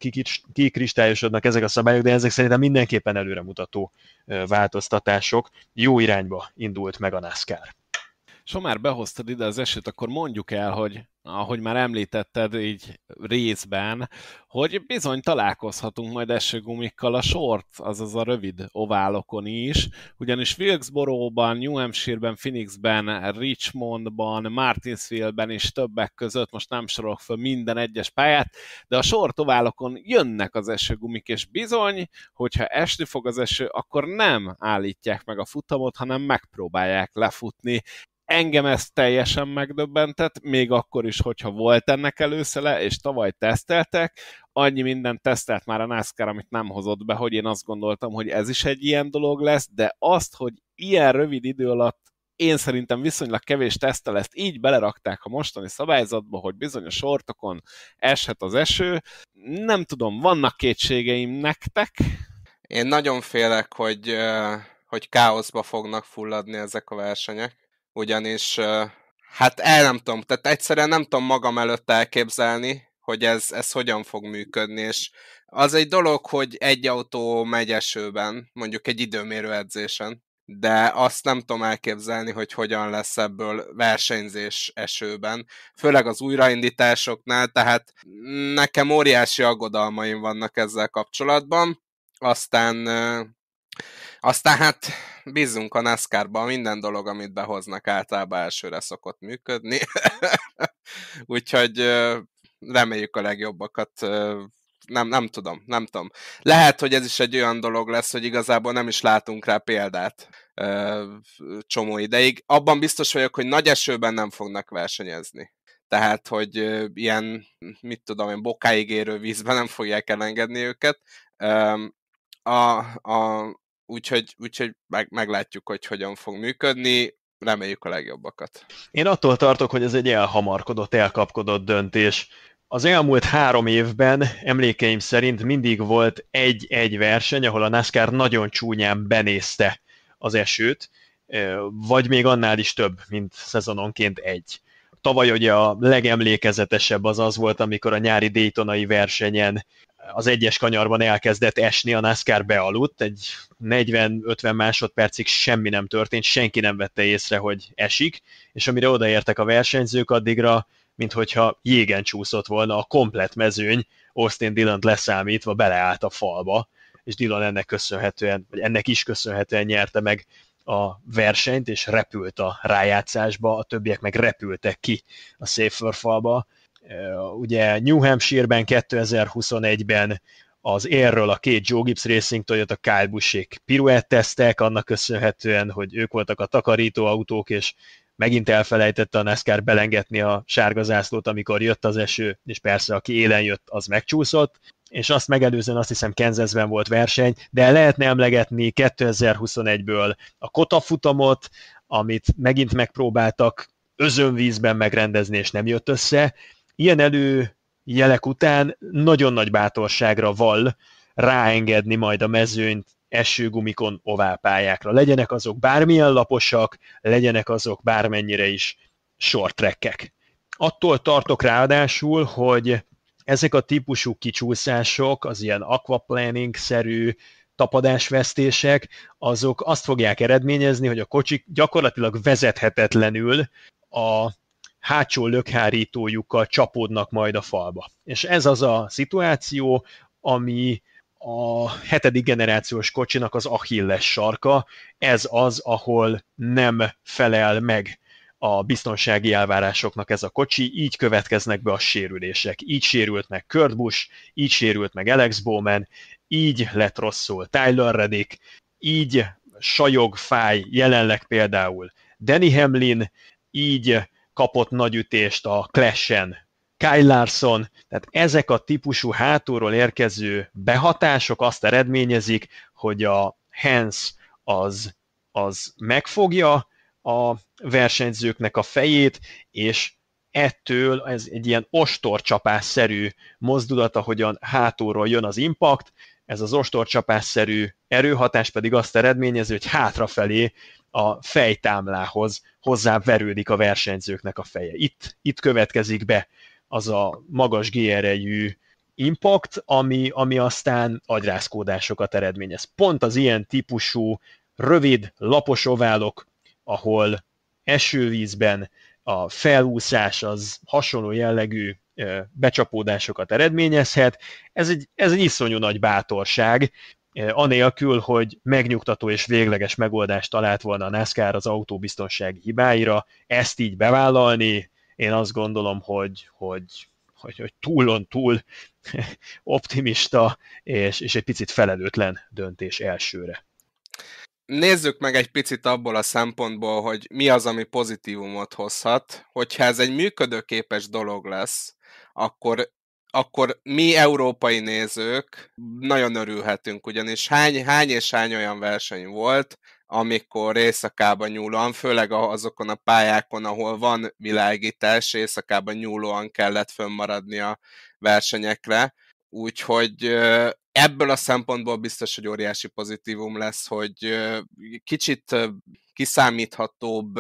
kikristályosodnak ezek a szabályok, de ezek szerintem mindenképpen előremutató változtatások. Jó irányba indult meg a NASCAR. És ha már behoztad ide az esőt, akkor mondjuk el, hogy ahogy már említetted így részben, hogy bizony találkozhatunk majd esőgumikkal a sort, azaz a rövid oválokon is, ugyanis Wilkesboro-ban, New Hampshire-ben, Phoenixben, ban Martinsville-ben és többek között, most nem sorolok fel minden egyes pályát, de a sort oválokon jönnek az esőgumik, és bizony, hogyha esni fog az eső, akkor nem állítják meg a futamot, hanem megpróbálják lefutni engem ez teljesen megdöbbentett, még akkor is, hogyha volt ennek előszele, és tavaly teszteltek, annyi minden tesztelt már a NASCAR, amit nem hozott be, hogy én azt gondoltam, hogy ez is egy ilyen dolog lesz, de azt, hogy ilyen rövid idő alatt én szerintem viszonylag kevés tesztel ezt így belerakták a mostani szabályzatba, hogy bizony a sortokon eshet az eső. Nem tudom, vannak kétségeim nektek? Én nagyon félek, hogy, hogy káoszba fognak fulladni ezek a versenyek ugyanis hát el nem tudom, tehát egyszerűen nem tudom magam előtt elképzelni, hogy ez, ez hogyan fog működni, és az egy dolog, hogy egy autó megy esőben, mondjuk egy időmérő edzésen, de azt nem tudom elképzelni, hogy hogyan lesz ebből versenyzés esőben, főleg az újraindításoknál, tehát nekem óriási aggodalmaim vannak ezzel kapcsolatban, aztán aztán hát bízunk a nascar ba minden dolog, amit behoznak, általában elsőre szokott működni. Úgyhogy reméljük a legjobbakat. Nem, nem tudom, nem tudom. Lehet, hogy ez is egy olyan dolog lesz, hogy igazából nem is látunk rá példát csomó ideig. Abban biztos vagyok, hogy nagy esőben nem fognak versenyezni. Tehát, hogy ilyen, mit tudom én, bokáig érő vízben nem fogják elengedni őket. A, a, úgyhogy, úgyhogy meg, meglátjuk, hogy hogyan fog működni, reméljük a legjobbakat. Én attól tartok, hogy ez egy elhamarkodott, elkapkodott döntés. Az elmúlt három évben emlékeim szerint mindig volt egy-egy verseny, ahol a NASCAR nagyon csúnyán benézte az esőt, vagy még annál is több, mint szezononként egy. Tavaly ugye a legemlékezetesebb az az volt, amikor a nyári Daytonai versenyen az egyes kanyarban elkezdett esni, a NASCAR bealudt, egy 40-50 másodpercig semmi nem történt, senki nem vette észre, hogy esik, és amire odaértek a versenyzők, addigra, mint hogyha jégen csúszott volna a komplet mezőny, Austin dillon leszámítva beleállt a falba, és Dillon ennek köszönhetően, vagy ennek is köszönhetően nyerte meg a versenyt, és repült a rájátszásba, a többiek meg repültek ki a Safer falba, ugye New Hampshire-ben 2021-ben az érről a két Joe Gibbs racing Toyota Kyle a ék Buschék piruettesztek, annak köszönhetően, hogy ők voltak a takarító autók és megint elfelejtette a NASCAR belengetni a sárga zászlót, amikor jött az eső, és persze aki élen jött, az megcsúszott, és azt megelőzően azt hiszem Kansasben volt verseny, de lehetne emlegetni 2021-ből a Kota futamot, amit megint megpróbáltak özönvízben megrendezni, és nem jött össze, ilyen elő jelek után nagyon nagy bátorságra val ráengedni majd a mezőnyt esőgumikon oválpályákra. Legyenek azok bármilyen laposak, legyenek azok bármennyire is track-ek. Attól tartok ráadásul, hogy ezek a típusú kicsúszások, az ilyen aquaplaning-szerű tapadásvesztések, azok azt fogják eredményezni, hogy a kocsik gyakorlatilag vezethetetlenül a hátsó lökhárítójukkal csapódnak majd a falba. És ez az a szituáció, ami a hetedik generációs kocsinak az achilles sarka, ez az, ahol nem felel meg a biztonsági elvárásoknak ez a kocsi, így következnek be a sérülések. Így sérült meg Kurt Busch, így sérült meg Alex Bowman, így lett rosszul Tyler Reddick, így sajog, fáj jelenleg például Danny Hamlin, így kapott nagy ütést a Clash-en Kyle Larson, tehát ezek a típusú hátulról érkező behatások azt eredményezik, hogy a Hans az, az megfogja a versenyzőknek a fejét, és ettől ez egy ilyen ostorcsapásszerű mozdulat, ahogyan hátulról jön az impact, ez az ostorcsapásszerű erőhatás pedig azt eredményezi, hogy hátrafelé a fejtámlához hozzáverődik a versenyzőknek a feje. Itt, itt következik be az a magas GR-ejű impact, ami, ami aztán agyrázkódásokat eredményez. Pont az ilyen típusú rövid, lapos oválok, ahol esővízben a felúszás az hasonló jellegű becsapódásokat eredményezhet. Ez egy, ez egy iszonyú nagy bátorság, anélkül, hogy megnyugtató és végleges megoldást talált volna a NASCAR az autóbiztonsági hibáira, ezt így bevállalni, én azt gondolom, hogy, hogy, hogy, hogy túlon túl optimista és, és egy picit felelőtlen döntés elsőre. Nézzük meg egy picit abból a szempontból, hogy mi az, ami pozitívumot hozhat, hogyha ez egy működőképes dolog lesz, akkor akkor mi európai nézők nagyon örülhetünk, ugyanis hány, hány és hány olyan verseny volt, amikor éjszakában nyúlóan, főleg azokon a pályákon, ahol van világítás, éjszakában nyúlóan kellett fönnmaradni a versenyekre, úgyhogy ebből a szempontból biztos, hogy óriási pozitívum lesz, hogy kicsit kiszámíthatóbb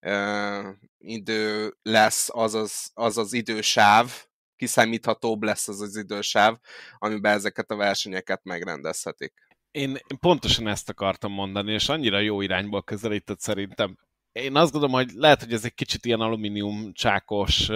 ö, idő lesz az az, az az idősáv, kiszámíthatóbb lesz az az idősáv, amiben ezeket a versenyeket megrendezhetik. Én pontosan ezt akartam mondani, és annyira jó irányból közelített szerintem. Én azt gondolom, hogy lehet, hogy ez egy kicsit ilyen alumínium csákos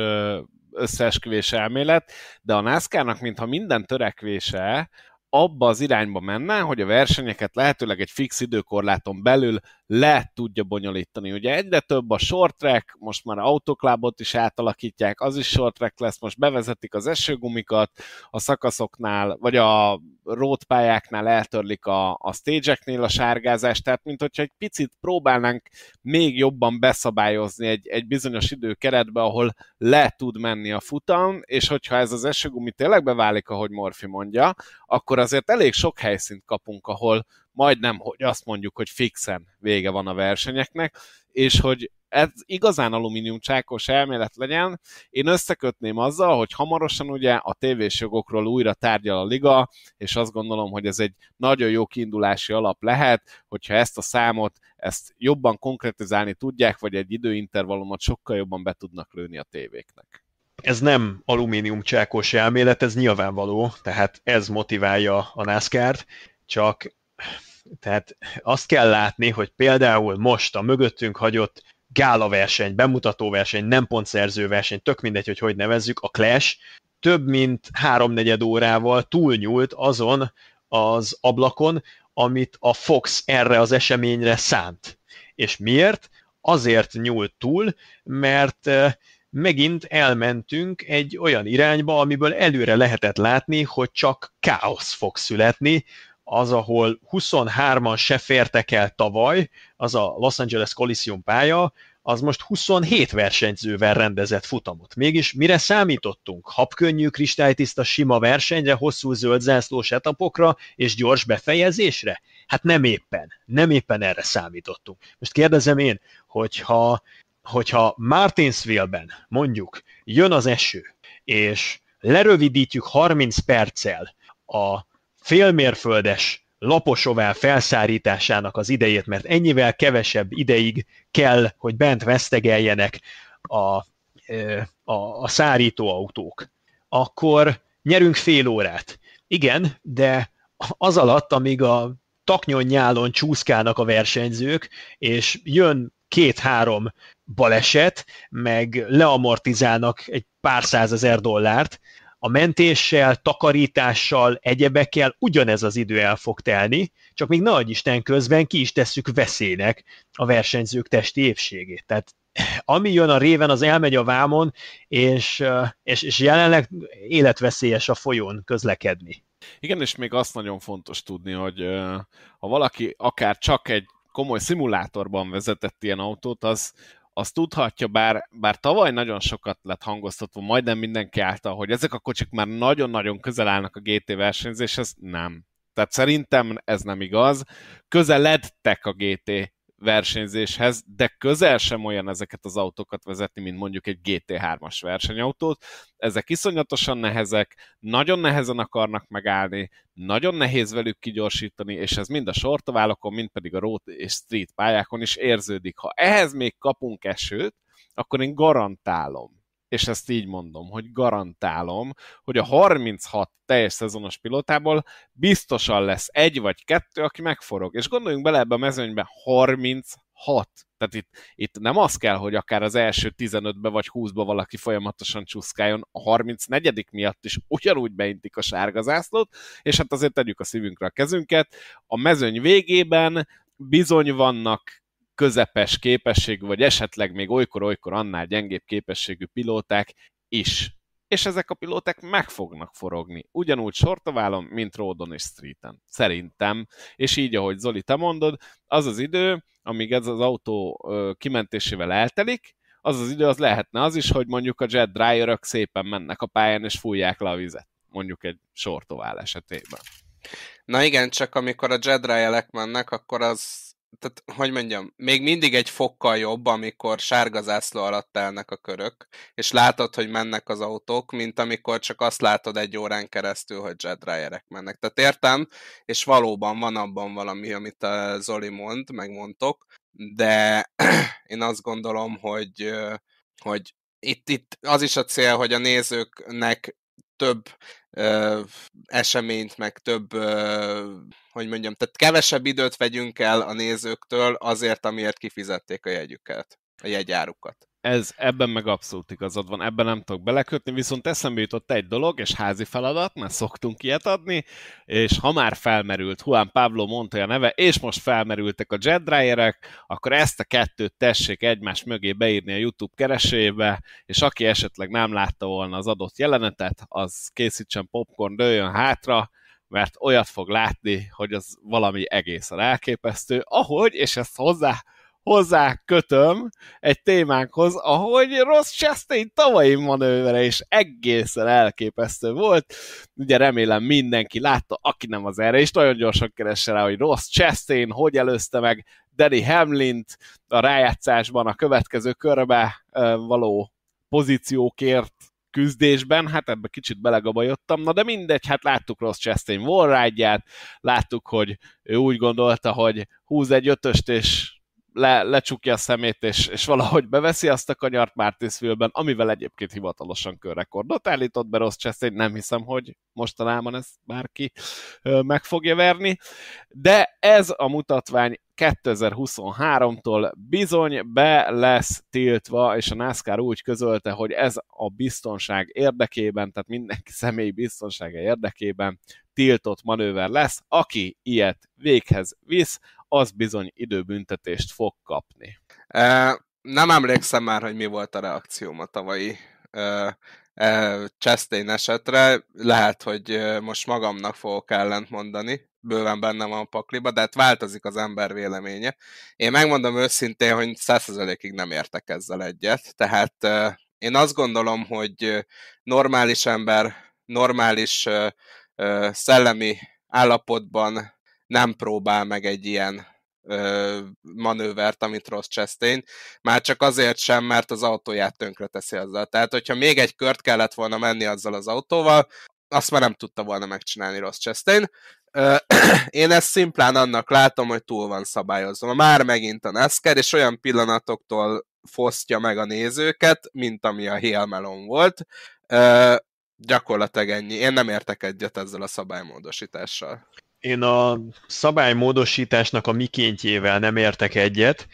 összeesküvés elmélet, de a NASCAR-nak mintha minden törekvése abba az irányba menne, hogy a versenyeket lehetőleg egy fix időkorláton belül le tudja bonyolítani. Ugye egyre több a short track, most már autoklábot is átalakítják, az is short track lesz, most bevezetik az esőgumikat a szakaszoknál, vagy a rótpályáknál eltörlik a, a stage-eknél a sárgázást, tehát mint hogyha egy picit próbálnánk még jobban beszabályozni egy, egy bizonyos időkeretbe, ahol le tud menni a futam, és hogyha ez az esőgumi tényleg beválik, ahogy Morfi mondja, akkor azért elég sok helyszínt kapunk, ahol majdnem, hogy azt mondjuk, hogy fixen vége van a versenyeknek, és hogy ez igazán alumínium csákos elmélet legyen, én összekötném azzal, hogy hamarosan ugye a tévés jogokról újra tárgyal a liga, és azt gondolom, hogy ez egy nagyon jó kiindulási alap lehet, hogyha ezt a számot, ezt jobban konkretizálni tudják, vagy egy időintervallumot sokkal jobban be tudnak lőni a tévéknek ez nem alumínium csákos elmélet, ez nyilvánvaló, tehát ez motiválja a NASCAR-t, csak tehát azt kell látni, hogy például most a mögöttünk hagyott gála verseny, bemutató verseny, nem pontszerző verseny, tök mindegy, hogy hogy nevezzük, a Clash több mint háromnegyed órával túlnyúlt azon az ablakon, amit a Fox erre az eseményre szánt. És miért? Azért nyúlt túl, mert megint elmentünk egy olyan irányba, amiből előre lehetett látni, hogy csak káosz fog születni, az, ahol 23-an se fértek el tavaly, az a Los Angeles Coliseum pálya, az most 27 versenyzővel rendezett futamot. Mégis mire számítottunk? Habkönnyű, kristálytiszta, sima versenyre, hosszú zöld zászlós etapokra és gyors befejezésre? Hát nem éppen, nem éppen erre számítottunk. Most kérdezem én, hogyha, hogyha Martinsville-ben mondjuk jön az eső, és lerövidítjük 30 perccel a félmérföldes Laposová felszárításának az idejét, mert ennyivel kevesebb ideig kell, hogy bent vesztegeljenek a, a, a szárítóautók, akkor nyerünk fél órát. Igen, de az alatt, amíg a taknyon nyálon csúszkálnak a versenyzők, és jön két-három baleset, meg leamortizálnak egy pár százezer dollárt, a mentéssel, takarítással, egyebekkel ugyanez az idő el fog telni, csak még nagy Isten közben ki is tesszük veszélynek a versenyzők testi épségét. Tehát ami jön a réven, az elmegy a vámon, és, és, és jelenleg életveszélyes a folyón közlekedni. Igen, és még azt nagyon fontos tudni, hogy ha valaki akár csak egy komoly szimulátorban vezetett ilyen autót, az azt tudhatja, bár, bár tavaly nagyon sokat lett hangoztatva, majdnem mindenki által, hogy ezek a kocsik már nagyon-nagyon közel állnak a GT versenyzéshez, nem. Tehát szerintem ez nem igaz. Közeledtek a GT versenyzéshez, de közel sem olyan ezeket az autókat vezetni, mint mondjuk egy GT3-as versenyautót. Ezek iszonyatosan nehezek, nagyon nehezen akarnak megállni, nagyon nehéz velük kigyorsítani, és ez mind a sortoválokon, mind pedig a road és street pályákon is érződik. Ha ehhez még kapunk esőt, akkor én garantálom, és ezt így mondom, hogy garantálom, hogy a 36 teljes szezonos pilotából biztosan lesz egy vagy kettő, aki megforog. És gondoljunk bele ebbe a mezőnybe, 36. Tehát itt, itt nem az kell, hogy akár az első 15-be vagy 20-ba valaki folyamatosan csúszkáljon, a 34 miatt is ugyanúgy beintik a sárga zászlót, és hát azért tegyük a szívünkre a kezünket. A mezőny végében bizony vannak közepes képességű, vagy esetleg még olykor-olykor annál gyengébb képességű pilóták is. És ezek a pilóták meg fognak forogni. Ugyanúgy sortoválom, mint Ródon és Streeten. Szerintem. És így, ahogy Zoli, te mondod, az az idő, amíg ez az autó kimentésével eltelik, az az idő az lehetne az is, hogy mondjuk a jet dryer szépen mennek a pályán és fújják le a vizet, mondjuk egy sortovál esetében. Na igen, csak amikor a jet dryer mennek, akkor az tehát, hogy mondjam, még mindig egy fokkal jobb, amikor sárga zászló alatt elnek a körök, és látod, hogy mennek az autók, mint amikor csak azt látod egy órán keresztül, hogy jetrierek mennek. Tehát értem, és valóban van abban valami, amit a Zoli mond, megmondtok, de én azt gondolom, hogy, hogy itt, itt az is a cél, hogy a nézőknek több ö, eseményt, meg több, ö, hogy mondjam, tehát kevesebb időt vegyünk el a nézőktől azért, amiért kifizették a jegyüket, a jegyárukat ez, ebben meg abszolút igazad van, ebben nem tudok belekötni, viszont eszembe jutott egy dolog, és házi feladat, mert szoktunk ilyet adni, és ha már felmerült Juan Pablo Montoya neve, és most felmerültek a Dryerek, akkor ezt a kettőt tessék egymás mögé beírni a YouTube keresőjébe, és aki esetleg nem látta volna az adott jelenetet, az készítsen popcorn, dőljön hátra, mert olyat fog látni, hogy az valami egészen elképesztő, ahogy, és ezt hozzá hozzá kötöm egy témánkhoz, ahogy Ross Chastain tavalyi manővere is egészen elképesztő volt. Ugye remélem mindenki látta, aki nem az erre, és nagyon gyorsan keresse rá, hogy Ross Chastain hogy előzte meg Danny Hamlint a rájátszásban a következő körbe való pozíciókért küzdésben, hát ebbe kicsit belegabajottam, na de mindegy, hát láttuk Ross Chastain wallride láttuk, hogy ő úgy gondolta, hogy húz egy ötöst, és le, lecsukja a szemét, és, és valahogy beveszi azt a kanyart Martinsville-ben, amivel egyébként hivatalosan körrekordot állított be Ross Chastain, nem hiszem, hogy mostanában ezt bárki meg fogja verni, de ez a mutatvány 2023-tól bizony be lesz tiltva, és a NASCAR úgy közölte, hogy ez a biztonság érdekében, tehát mindenki személyi biztonsága érdekében tiltott manőver lesz, aki ilyet véghez visz, az bizony időbüntetést fog kapni. Nem emlékszem már, hogy mi volt a reakcióm a tavalyi Chastain esetre. Lehet, hogy most magamnak fogok ellent mondani, bőven benne van a pakliba, de hát változik az ember véleménye. Én megmondom őszintén, hogy 100%-ig nem értek ezzel egyet. Tehát én azt gondolom, hogy normális ember, normális szellemi állapotban nem próbál meg egy ilyen ö, manővert, amit rossz Chastain, már csak azért sem, mert az autóját tönkre teszi azzal. Tehát, hogyha még egy kört kellett volna menni azzal az autóval, azt már nem tudta volna megcsinálni rossz Chastain. én ezt szimplán annak látom, hogy túl van szabályozva. Már megint a NASCAR, és olyan pillanatoktól fosztja meg a nézőket, mint ami a Hélmelon volt. gyakorlatilag ennyi. Én nem értek egyet ezzel a szabálymódosítással én a szabálymódosításnak a mikéntjével nem értek egyet.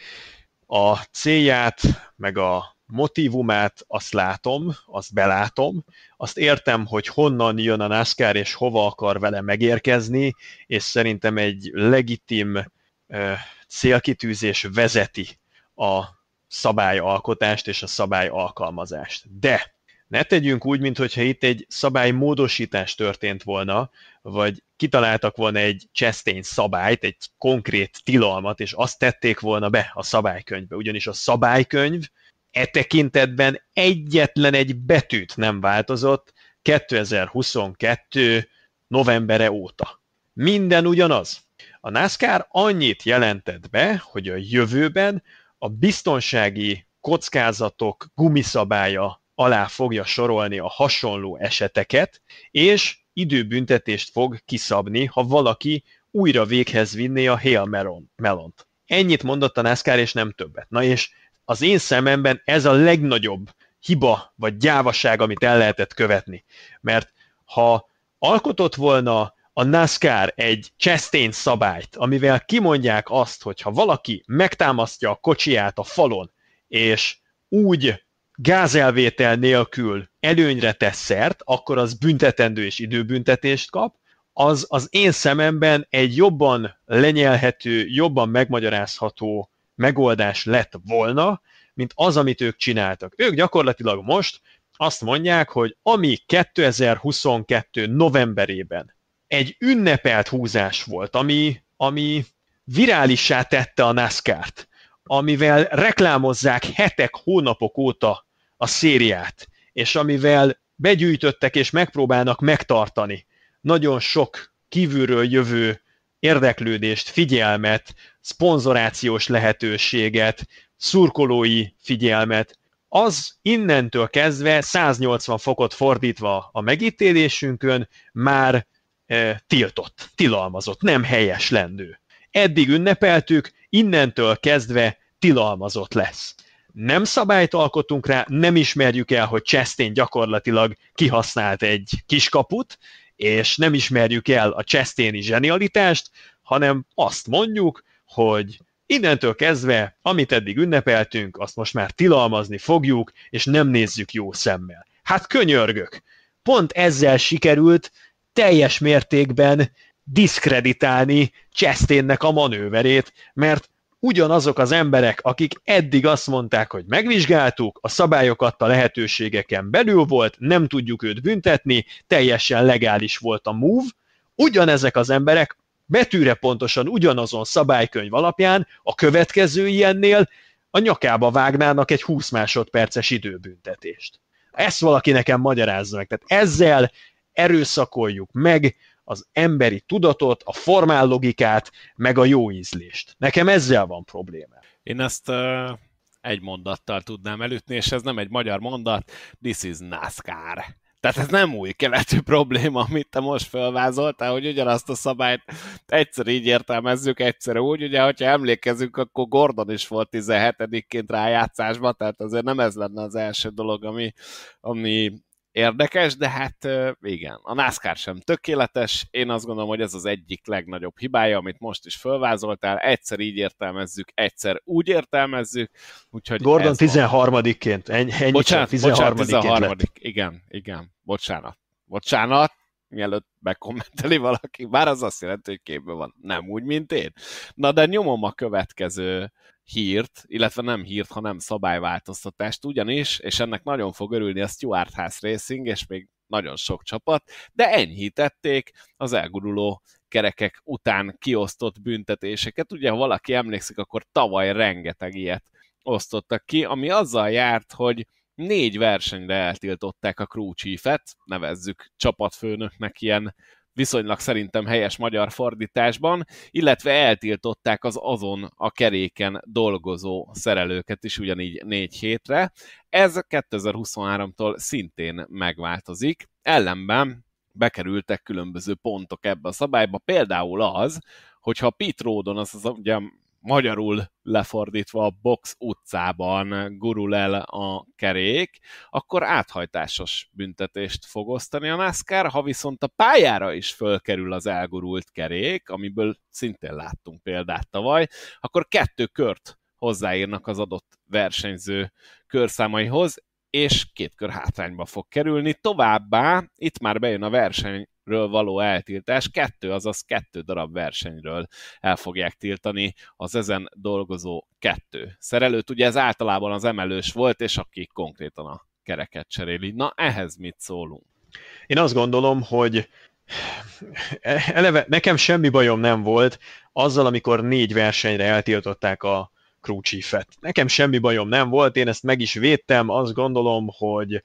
A célját, meg a motivumát azt látom, azt belátom, azt értem, hogy honnan jön a NASCAR és hova akar vele megérkezni, és szerintem egy legitim célkitűzés vezeti a szabályalkotást és a szabályalkalmazást. De ne tegyünk úgy, mintha itt egy szabálymódosítás történt volna, vagy kitaláltak volna egy Chastain szabályt, egy konkrét tilalmat, és azt tették volna be a szabálykönyvbe. Ugyanis a szabálykönyv e tekintetben egyetlen egy betűt nem változott 2022 novembere óta. Minden ugyanaz. A NASCAR annyit jelentett be, hogy a jövőben a biztonsági kockázatok gumiszabálya alá fogja sorolni a hasonló eseteket, és időbüntetést fog kiszabni, ha valaki újra véghez vinné a Hail Melon- Melont. Ennyit mondott a NASCAR, és nem többet. Na és az én szememben ez a legnagyobb hiba vagy gyávaság, amit el lehetett követni. Mert ha alkotott volna a NASCAR egy Chastain szabályt, amivel kimondják azt, hogy ha valaki megtámasztja a kocsiját a falon, és úgy gázelvétel nélkül előnyre tesz szert, akkor az büntetendő és időbüntetést kap, az az én szememben egy jobban lenyelhető, jobban megmagyarázható megoldás lett volna, mint az, amit ők csináltak. Ők gyakorlatilag most azt mondják, hogy ami 2022 novemberében egy ünnepelt húzás volt, ami, ami virálissá tette a NASCAR-t, amivel reklámozzák hetek, hónapok óta a szériát, és amivel begyűjtöttek és megpróbálnak megtartani nagyon sok kívülről jövő érdeklődést, figyelmet, szponzorációs lehetőséget, szurkolói figyelmet, az innentől kezdve 180 fokot fordítva a megítélésünkön már e, tiltott, tilalmazott, nem helyes lendő. Eddig ünnepeltük, innentől kezdve tilalmazott lesz. Nem szabályt alkotunk rá, nem ismerjük el, hogy Chastain gyakorlatilag kihasznált egy kiskaput, és nem ismerjük el a Chastaini zsenialitást, hanem azt mondjuk, hogy innentől kezdve, amit eddig ünnepeltünk, azt most már tilalmazni fogjuk, és nem nézzük jó szemmel. Hát könyörgök! Pont ezzel sikerült teljes mértékben diszkreditálni Csesténnek a manőverét, mert ugyanazok az emberek, akik eddig azt mondták, hogy megvizsgáltuk, a szabályok adta lehetőségeken belül volt, nem tudjuk őt büntetni, teljesen legális volt a move, ugyanezek az emberek betűre pontosan ugyanazon szabálykönyv alapján a következő ilyennél a nyakába vágnának egy 20 másodperces időbüntetést. Ezt valaki nekem magyarázza meg. Tehát ezzel erőszakoljuk meg az emberi tudatot, a formál logikát, meg a jó ízlést. Nekem ezzel van probléma. Én ezt uh, egy mondattal tudnám elütni, és ez nem egy magyar mondat, this is NASCAR. Tehát ez nem új keletű probléma, amit te most felvázoltál, hogy ugyanazt a szabályt egyszer így értelmezzük, egyszer úgy. Ugye, hogyha emlékezünk, akkor Gordon is volt 17-ként rájátszásban, tehát azért nem ez lenne az első dolog, ami, ami érdekes, de hát igen, a NASCAR sem tökéletes, én azt gondolom, hogy ez az egyik legnagyobb hibája, amit most is fölvázoltál, egyszer így értelmezzük, egyszer úgy értelmezzük, úgyhogy... Gordon 13-ként, ennyi, bocsánat, 13 bocsánat, 13 igen, igen, bocsánat, bocsánat, mielőtt bekommenteli valaki, bár az azt jelenti, hogy képben van, nem úgy, mint én. Na de nyomom a következő hírt, illetve nem hírt, hanem szabályváltoztatást ugyanis, és ennek nagyon fog örülni a Stuart House Racing, és még nagyon sok csapat, de enyhítették az elguruló kerekek után kiosztott büntetéseket. Ugye, ha valaki emlékszik, akkor tavaly rengeteg ilyet osztottak ki, ami azzal járt, hogy négy versenyre eltiltották a crew chief-et, nevezzük csapatfőnöknek ilyen viszonylag szerintem helyes magyar fordításban, illetve eltiltották az azon a keréken dolgozó szerelőket is ugyanígy négy hétre. Ez 2023-tól szintén megváltozik, ellenben bekerültek különböző pontok ebbe a szabályba, például az, hogyha Pete Rodon, az, az ugye magyarul lefordítva box utcában gurul el a kerék, akkor áthajtásos büntetést fog osztani a NASCAR, ha viszont a pályára is fölkerül az elgurult kerék, amiből szintén láttunk példát tavaly, akkor kettő kört hozzáírnak az adott versenyző körszámaihoz, és két kör hátrányba fog kerülni. Továbbá itt már bejön a verseny ről való eltiltás, kettő, azaz kettő darab versenyről el fogják tiltani az ezen dolgozó kettő szerelőt. Ugye ez általában az emelős volt, és aki konkrétan a kereket cseréli. Na, ehhez mit szólunk? Én azt gondolom, hogy eleve nekem semmi bajom nem volt azzal, amikor négy versenyre eltiltották a crew chief-et. Nekem semmi bajom nem volt, én ezt meg is védtem, azt gondolom, hogy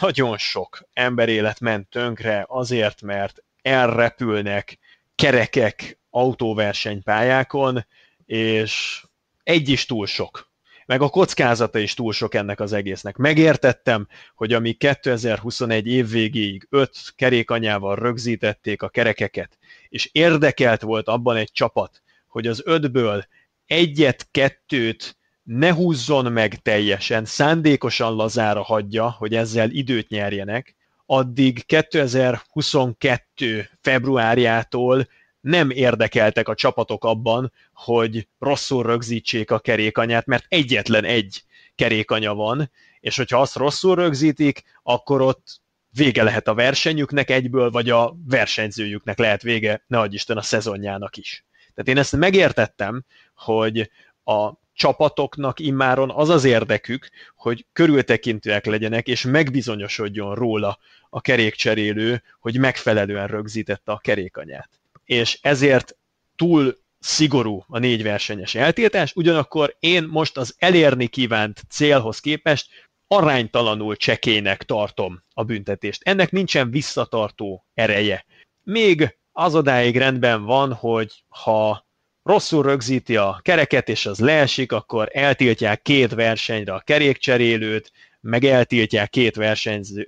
nagyon sok emberélet ment tönkre azért, mert elrepülnek kerekek autóversenypályákon, és egy is túl sok. Meg a kockázata is túl sok ennek az egésznek. Megértettem, hogy amíg 2021 év végéig öt kerékanyával rögzítették a kerekeket, és érdekelt volt abban egy csapat, hogy az ötből egyet, kettőt ne húzzon meg teljesen, szándékosan lazára hagyja, hogy ezzel időt nyerjenek, addig 2022. februárjától nem érdekeltek a csapatok abban, hogy rosszul rögzítsék a kerékanyát, mert egyetlen egy kerékanya van, és hogyha azt rosszul rögzítik, akkor ott vége lehet a versenyüknek egyből, vagy a versenyzőjüknek lehet vége, ne Isten, a szezonjának is. Tehát én ezt megértettem, hogy a csapatoknak immáron az az érdekük, hogy körültekintőek legyenek, és megbizonyosodjon róla a kerékcserélő, hogy megfelelően rögzítette a kerékanyát. És ezért túl szigorú a négy versenyes eltiltás, ugyanakkor én most az elérni kívánt célhoz képest aránytalanul csekének tartom a büntetést. Ennek nincsen visszatartó ereje. Még az odáig rendben van, hogy ha rosszul rögzíti a kereket, és az leesik, akkor eltiltják két versenyre a kerékcserélőt, meg eltiltják két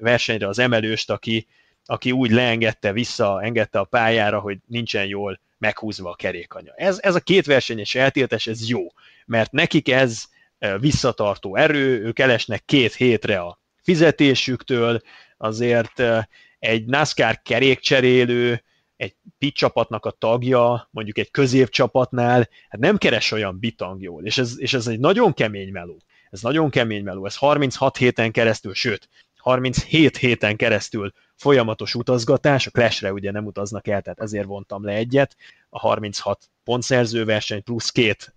versenyre az emelőst, aki, aki úgy leengedte vissza, engedte a pályára, hogy nincsen jól meghúzva a kerékanya. Ez, ez a két versenyes eltiltás, ez jó, mert nekik ez visszatartó erő, ők elesnek két hétre a fizetésüktől, azért egy NASCAR kerékcserélő egy pit csapatnak a tagja, mondjuk egy középcsapatnál, hát nem keres olyan bitang jól, és ez, és ez egy nagyon kemény meló. Ez nagyon kemény meló, ez 36 héten keresztül, sőt, 37 héten keresztül folyamatos utazgatás, a Clashre ugye nem utaznak el, tehát ezért vontam le egyet, a 36 pontszerző verseny plusz két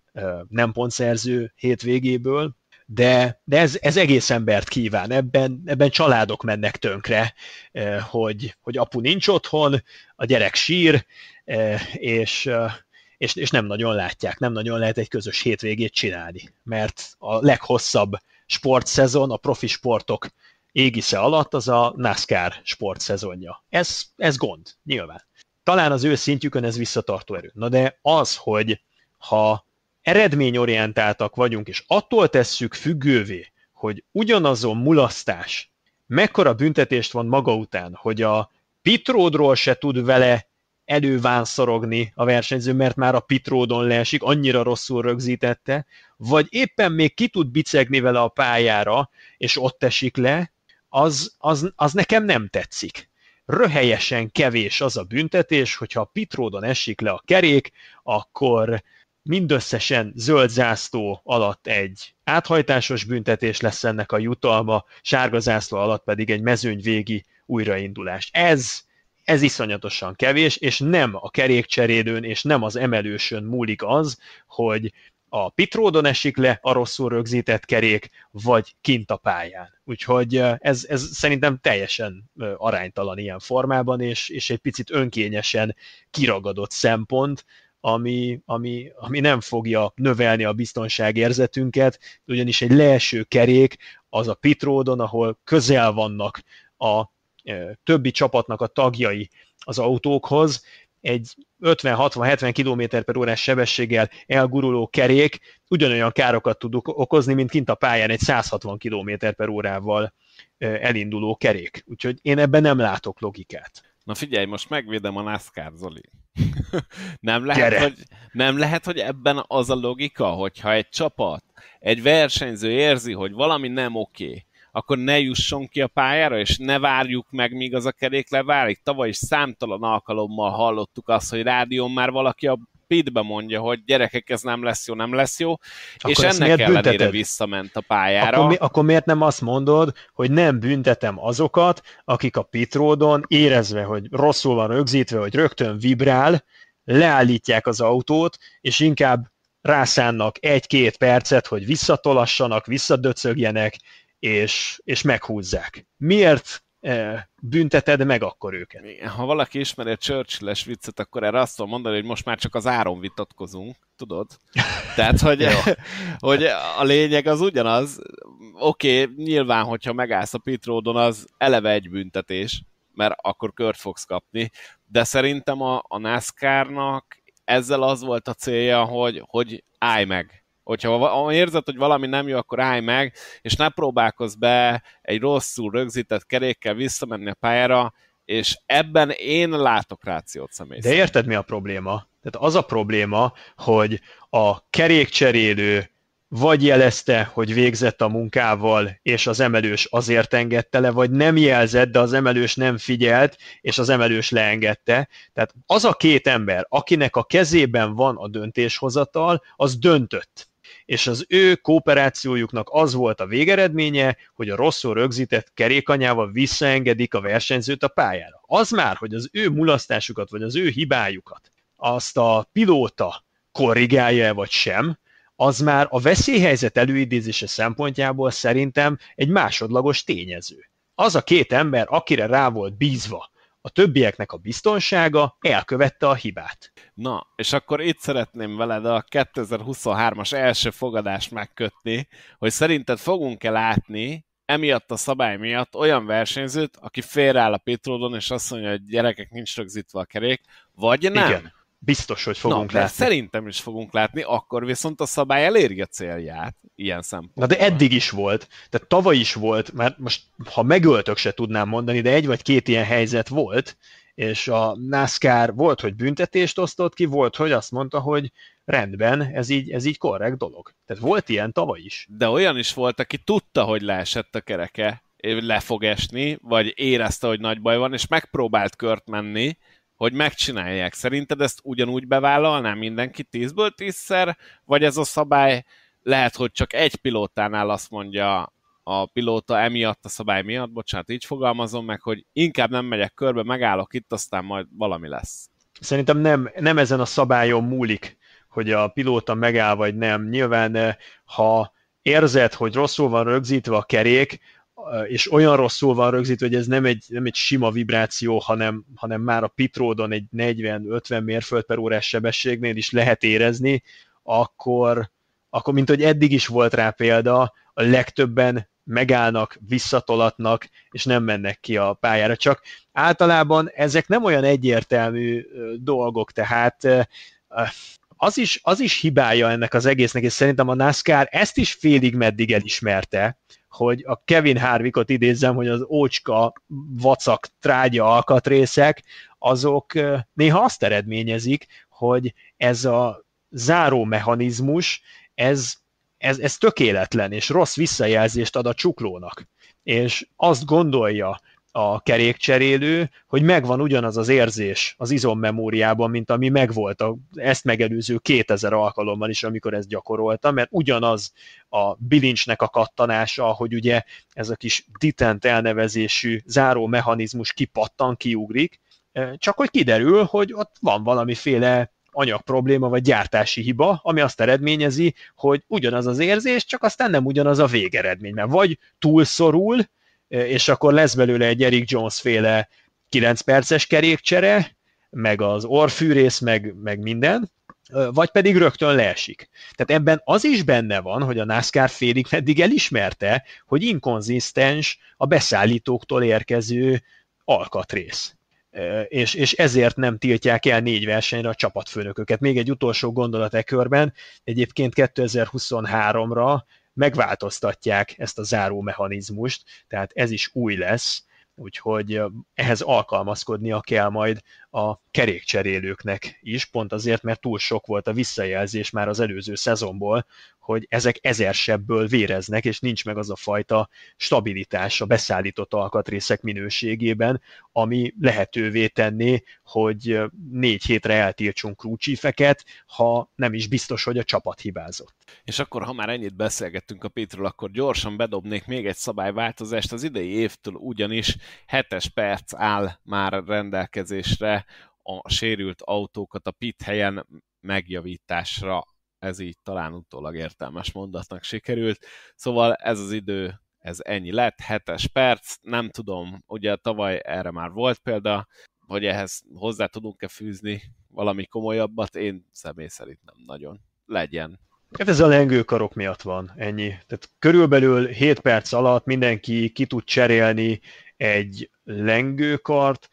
nem pontszerző hétvégéből, de, de ez, ez egész embert kíván, ebben, ebben családok mennek tönkre, eh, hogy, hogy apu nincs otthon, a gyerek sír, eh, és, eh, és, és nem nagyon látják, nem nagyon lehet egy közös hétvégét csinálni, mert a leghosszabb sportszezon a profi sportok égisze alatt az a NASCAR sportszezonja. Ez, ez gond, nyilván. Talán az ő szintjükön ez visszatartó erő. Na de az, hogy ha eredményorientáltak vagyunk, és attól tesszük függővé, hogy ugyanazon mulasztás mekkora büntetést van maga után, hogy a pitródról se tud vele elővánszorogni a versenyző, mert már a pitródon leesik, annyira rosszul rögzítette, vagy éppen még ki tud bicegni vele a pályára, és ott esik le, az, az, az nekem nem tetszik. Röhelyesen kevés az a büntetés, hogyha a pitródon esik le a kerék, akkor Mindösszesen zöld zászló alatt egy áthajtásos büntetés lesz ennek a jutalma, sárga zászló alatt pedig egy mezőny végi újraindulás. Ez ez iszonyatosan kevés, és nem a kerékcserédőn és nem az emelősön múlik az, hogy a pitródon esik le a rosszul rögzített kerék, vagy kint a pályán. Úgyhogy ez, ez szerintem teljesen aránytalan ilyen formában, és, és egy picit önkényesen kiragadott szempont, ami, ami, ami nem fogja növelni a biztonságérzetünket, ugyanis egy leeső kerék az a pitródon, ahol közel vannak a e, többi csapatnak a tagjai az autókhoz, egy 50-60-70 km per órás sebességgel elguruló kerék ugyanolyan károkat tud okozni, mint kint a pályán egy 160 km per órával e, elinduló kerék. Úgyhogy én ebben nem látok logikát. Na figyelj, most megvédem a NASCAR, Zoli nem, lehet, hogy, nem lehet, hogy ebben az a logika, hogyha egy csapat, egy versenyző érzi, hogy valami nem oké, okay, akkor ne jusson ki a pályára, és ne várjuk meg, míg az a kerék leválik. Tavaly is számtalan alkalommal hallottuk azt, hogy rádión már valaki a Speedbe mondja, hogy gyerekek, ez nem lesz jó, nem lesz jó, akkor és ennek ellenére bünteted? visszament a pályára. Akkor, mi, akkor miért nem azt mondod, hogy nem büntetem azokat, akik a pitródon érezve, hogy rosszul van rögzítve, hogy rögtön vibrál, leállítják az autót, és inkább rászánnak egy-két percet, hogy visszatolassanak, visszadöcögjenek, és, és meghúzzák. Miért bünteted meg akkor őket. Igen, ha valaki ismeri a Churchill-es viccet, akkor erre azt tudom mondani, hogy most már csak az áron vitatkozunk, tudod? Tehát, hogy, hogy a lényeg az ugyanaz. Oké, okay, nyilván, hogyha megállsz a pitródon, az eleve egy büntetés, mert akkor kört fogsz kapni, de szerintem a, a NASCAR-nak ezzel az volt a célja, hogy, hogy állj meg, hogyha érzed, hogy valami nem jó, akkor állj meg, és ne próbálkozz be egy rosszul rögzített kerékkel visszamenni a pályára, és ebben én látok rációt személy De érted mi a probléma? Tehát az a probléma, hogy a kerékcserélő vagy jelezte, hogy végzett a munkával, és az emelős azért engedte le, vagy nem jelzett, de az emelős nem figyelt, és az emelős leengedte. Tehát az a két ember, akinek a kezében van a döntéshozatal, az döntött és az ő kooperációjuknak az volt a végeredménye, hogy a rosszul rögzített kerékanyával visszaengedik a versenyzőt a pályára. Az már, hogy az ő mulasztásukat, vagy az ő hibájukat, azt a pilóta korrigálja-e vagy sem, az már a veszélyhelyzet előidézése szempontjából szerintem egy másodlagos tényező. Az a két ember, akire rá volt bízva a többieknek a biztonsága elkövette a hibát. Na, és akkor itt szeretném veled a 2023-as első fogadást megkötni, hogy szerinted fogunk-e látni emiatt a szabály miatt olyan versenyzőt, aki félreáll a Pétródon, és azt mondja, hogy gyerekek, nincs rögzítve a kerék, vagy nem? Igen biztos, hogy fogunk Na, látni. Szerintem is fogunk látni, akkor viszont a szabály eléri a célját ilyen szempontból. Na de eddig is volt, tehát tavaly is volt, mert most ha megöltök se tudnám mondani, de egy vagy két ilyen helyzet volt, és a NASCAR volt, hogy büntetést osztott ki, volt, hogy azt mondta, hogy rendben, ez így, ez így korrekt dolog. Tehát volt ilyen tavaly is. De olyan is volt, aki tudta, hogy leesett a kereke, le fog esni, vagy érezte, hogy nagy baj van, és megpróbált kört menni, hogy megcsinálják. Szerinted ezt ugyanúgy bevállalná mindenki 10-ből 10-szer, vagy ez a szabály lehet, hogy csak egy pilótánál azt mondja a pilóta emiatt, a szabály miatt, bocsánat, így fogalmazom meg, hogy inkább nem megyek körbe, megállok itt, aztán majd valami lesz. Szerintem nem, nem ezen a szabályon múlik, hogy a pilóta megáll vagy nem. Nyilván, eh, ha érzed, hogy rosszul van rögzítve a kerék, és olyan rosszul van rögzítve, hogy ez nem egy, nem egy sima vibráció, hanem, hanem már a pitródon egy 40-50 mérföld per órás sebességnél is lehet érezni, akkor, akkor mint hogy eddig is volt rá példa, a legtöbben megállnak, visszatolatnak, és nem mennek ki a pályára. Csak általában ezek nem olyan egyértelmű dolgok, tehát az is, az is hibája ennek az egésznek, és szerintem a NASCAR ezt is félig meddig elismerte, hogy a Kevin Harvickot idézzem, hogy az ócska, vacak, trágya alkatrészek, azok néha azt eredményezik, hogy ez a záró mechanizmus, ez, ez, ez tökéletlen, és rossz visszajelzést ad a csuklónak. És azt gondolja, a kerékcserélő, hogy megvan ugyanaz az érzés az izommemóriában, mint ami megvolt a ezt megelőző 2000 alkalommal is, amikor ezt gyakorolta, mert ugyanaz a bilincsnek a kattanása, hogy ugye ez a kis ditent elnevezésű záró mechanizmus kipattan, kiugrik, csak hogy kiderül, hogy ott van valamiféle anyag probléma vagy gyártási hiba, ami azt eredményezi, hogy ugyanaz az érzés, csak aztán nem ugyanaz a végeredmény, mert vagy túlszorul, és akkor lesz belőle egy Eric Jones féle 9 perces kerékcsere, meg az orfűrész, meg, meg minden, vagy pedig rögtön leesik. Tehát ebben az is benne van, hogy a NASCAR félig meddig elismerte, hogy inkonzisztens a beszállítóktól érkező alkatrész. És, és ezért nem tiltják el négy versenyre a csapatfőnököket. Még egy utolsó gondolat e körben, egyébként 2023-ra megváltoztatják ezt a záró mechanizmust, tehát ez is új lesz, úgyhogy ehhez alkalmazkodnia kell majd a kerékcserélőknek is, pont azért, mert túl sok volt a visszajelzés már az előző szezonból, hogy ezek ezersebből véreznek, és nincs meg az a fajta stabilitás a beszállított alkatrészek minőségében, ami lehetővé tenné, hogy négy hétre eltiltsunk krúcsifeket, ha nem is biztos, hogy a csapat hibázott. És akkor, ha már ennyit beszélgettünk a Pétről, akkor gyorsan bedobnék még egy szabályváltozást. Az idei évtől ugyanis 7 perc áll már rendelkezésre a sérült autókat a pit helyen megjavításra. Ez így talán utólag értelmes mondatnak sikerült. Szóval ez az idő, ez ennyi lett, hetes perc, nem tudom, ugye tavaly erre már volt példa, hogy ehhez hozzá tudunk-e fűzni valami komolyabbat, én személy szerint nem nagyon. Legyen. Hát ez a lengőkarok miatt van, ennyi. Tehát körülbelül 7 perc alatt mindenki ki tud cserélni egy lengőkart,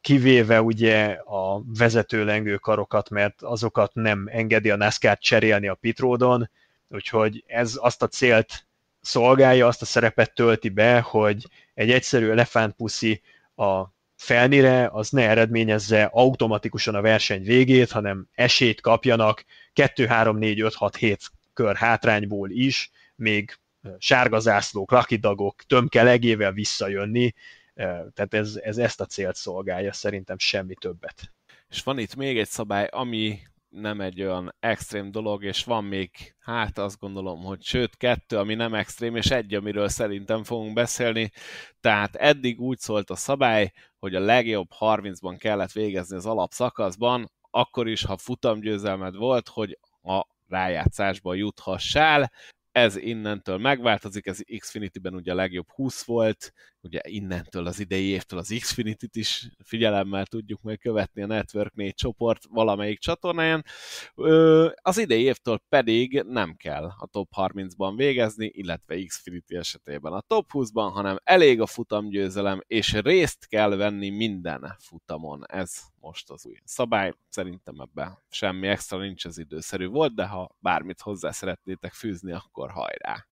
kivéve ugye a vezető lengő karokat, mert azokat nem engedi a NASCAR cserélni a pitródon, úgyhogy ez azt a célt szolgálja, azt a szerepet tölti be, hogy egy egyszerű elefántpuszi a felnire, az ne eredményezze automatikusan a verseny végét, hanem esélyt kapjanak 2, 3, 4, 5, 6, 7 kör hátrányból is, még sárga zászlók, lakidagok tömkelegével visszajönni, tehát ez, ez ezt a célt szolgálja, szerintem semmi többet. És van itt még egy szabály, ami nem egy olyan extrém dolog, és van még, hát azt gondolom, hogy sőt, kettő, ami nem extrém, és egy, amiről szerintem fogunk beszélni. Tehát eddig úgy szólt a szabály, hogy a legjobb 30-ban kellett végezni az alapszakaszban, akkor is, ha futamgyőzelmed volt, hogy a rájátszásba juthassál. Ez innentől megváltozik, ez Xfinity-ben ugye a legjobb 20 volt, ugye innentől az idei évtől az Xfinity-t is figyelemmel tudjuk majd követni a Network 4 csoport valamelyik csatornáján. Az idei évtől pedig nem kell a top 30-ban végezni, illetve Xfinity esetében a top 20-ban, hanem elég a futamgyőzelem, és részt kell venni minden futamon. Ez most az új szabály. Szerintem ebben semmi extra nincs az időszerű volt, de ha bármit hozzá szeretnétek fűzni, akkor hajrá!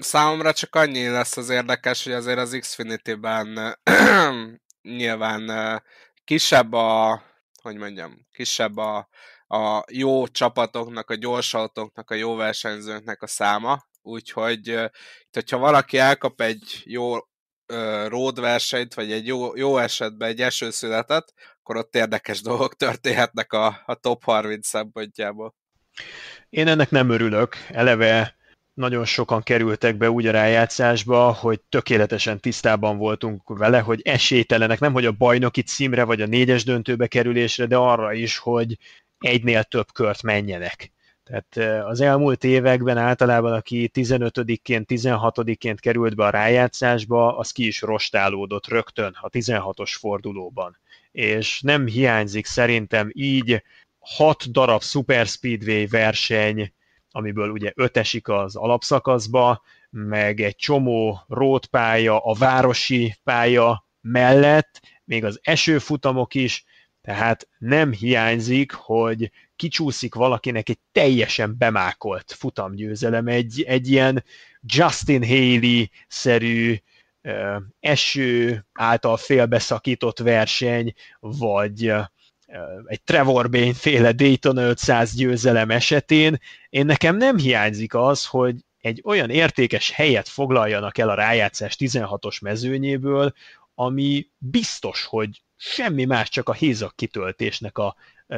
számomra csak annyi lesz az érdekes, hogy azért az Xfinity-ben nyilván kisebb a, hogy mondjam, kisebb a, a jó csapatoknak, a gyors autóknak, a jó versenyzőknek a száma, úgyhogy hogyha valaki elkap egy jó road versenyt, vagy egy jó, jó esetben egy esőszületet, akkor ott érdekes dolgok történhetnek a, a top 30 szempontjából. Én ennek nem örülök. Eleve nagyon sokan kerültek be úgy a rájátszásba, hogy tökéletesen tisztában voltunk vele, hogy esélytelenek, nem hogy a bajnoki címre vagy a négyes döntőbe kerülésre, de arra is, hogy egynél több kört menjenek. Tehát eh, az elmúlt években általában, aki 15-ként, 16-ként került be a rájátszásba, az ki is rostálódott rögtön a 16-os fordulóban. És nem hiányzik szerintem így hat darab Super Speedway verseny, amiből ugye öt esik az alapszakaszba, meg egy csomó rótpálya, a városi pálya mellett, még az esőfutamok is, tehát nem hiányzik, hogy kicsúszik valakinek egy teljesen bemákolt futamgyőzelem, egy, egy ilyen Justin Haley-szerű eső által félbeszakított verseny, vagy egy Trevor Bain féle Dayton 500 győzelem esetén, én nekem nem hiányzik az, hogy egy olyan értékes helyet foglaljanak el a rájátszás 16-os mezőnyéből, ami biztos, hogy semmi más, csak a hézak kitöltésnek a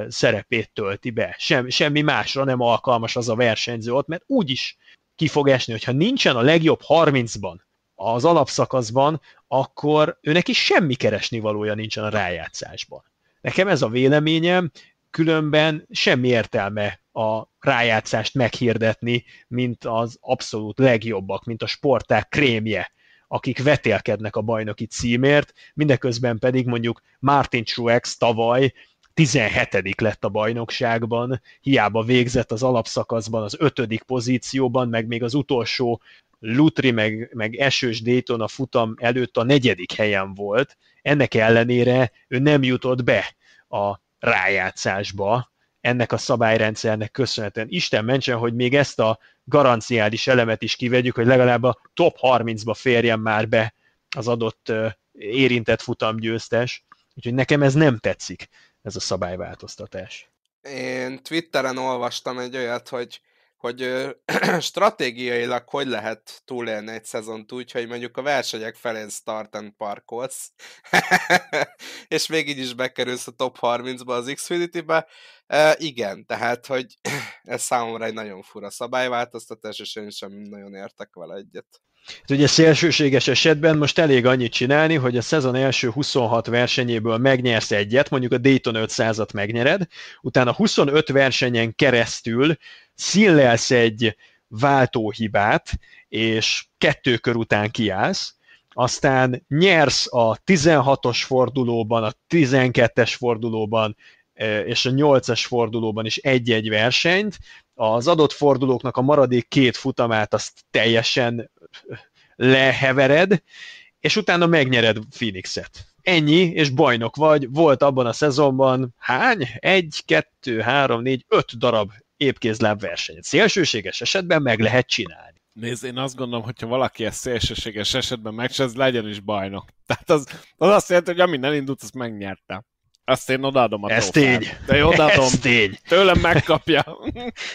szerepét tölti be. Sem, semmi másra nem alkalmas az a versenyző ott, mert úgy is ki fog esni, hogyha nincsen a legjobb 30-ban az alapszakaszban, akkor őnek is semmi keresni valója nincsen a rájátszásban. Nekem ez a véleményem, különben semmi értelme a rájátszást meghirdetni, mint az abszolút legjobbak, mint a sporták krémje, akik vetélkednek a bajnoki címért, mindeközben pedig mondjuk Martin Truex tavaly 17. lett a bajnokságban, hiába végzett az alapszakaszban az ötödik pozícióban, meg még az utolsó Lutri meg, meg esős Dayton a futam előtt a negyedik helyen volt, ennek ellenére ő nem jutott be a rájátszásba ennek a szabályrendszernek köszönhetően. Isten mentsen, hogy még ezt a garanciális elemet is kivegyük, hogy legalább a top 30-ba férjen már be az adott érintett győztes. Úgyhogy nekem ez nem tetszik, ez a szabályváltoztatás. Én Twitteren olvastam egy olyat, hogy hogy ö, stratégiailag hogy lehet túlélni egy szezont úgy, hogy mondjuk a versenyek felén start and parkolsz, és még így is bekerülsz a top 30-ba az Xfinity-be. E, igen, tehát, hogy ez számomra egy nagyon fura szabályváltoztatás, és én sem nagyon értek vele egyet. Ez hát ugye szélsőséges esetben most elég annyit csinálni, hogy a szezon első 26 versenyéből megnyersz egyet, mondjuk a Dayton 500-at megnyered, utána 25 versenyen keresztül színlelsz egy váltóhibát, és kettő kör után kiállsz, aztán nyersz a 16-os fordulóban, a 12-es fordulóban e, és a 8 es fordulóban is egy-egy versenyt, az adott fordulóknak a maradék két futamát azt teljesen lehevered, és utána megnyered Phoenixet. Ennyi, és bajnok vagy. Volt abban a szezonban hány? Egy, kettő, három, négy, öt darab épkézláb versenyt. Szélsőséges esetben meg lehet csinálni. Nézd, én azt gondolom, hogyha valaki ezt szélsőséges esetben meg, legyen is bajnok. Tehát az, az azt jelenti, hogy amin elindult, azt megnyerte. Azt én odaadom a Ez trófát. tény. De én odaadom. Ez tény. Tőlem megkapja.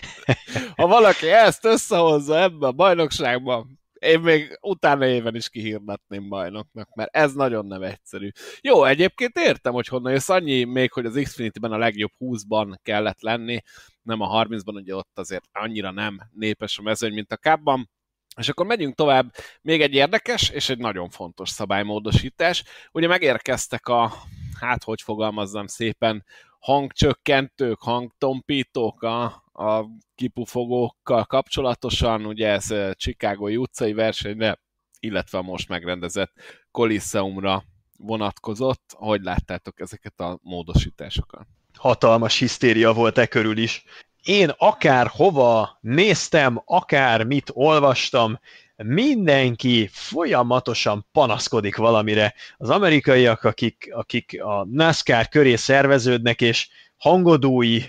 ha valaki ezt összehozza ebbe a bajnokságba, én még utána éven is kihirdetném bajnoknak, mert ez nagyon nem egyszerű. Jó, egyébként értem, hogy honnan jössz, annyi még, hogy az Xfinity-ben a legjobb 20-ban kellett lenni, nem a 30-ban, ugye ott azért annyira nem népes a mezőny, mint a kábban. És akkor megyünk tovább, még egy érdekes és egy nagyon fontos szabálymódosítás. Ugye megérkeztek a, hát hogy fogalmazzam szépen, hangcsökkentők, hangtompítók a, a kipufogókkal kapcsolatosan, ugye ez Csikágói utcai versenyre, illetve most megrendezett Kolisszeumra vonatkozott. Hogy láttátok ezeket a módosításokat? Hatalmas hisztéria volt e körül is. Én akár hova néztem, akár mit olvastam, mindenki folyamatosan panaszkodik valamire. Az amerikaiak, akik, akik a NASCAR köré szerveződnek, és hangodói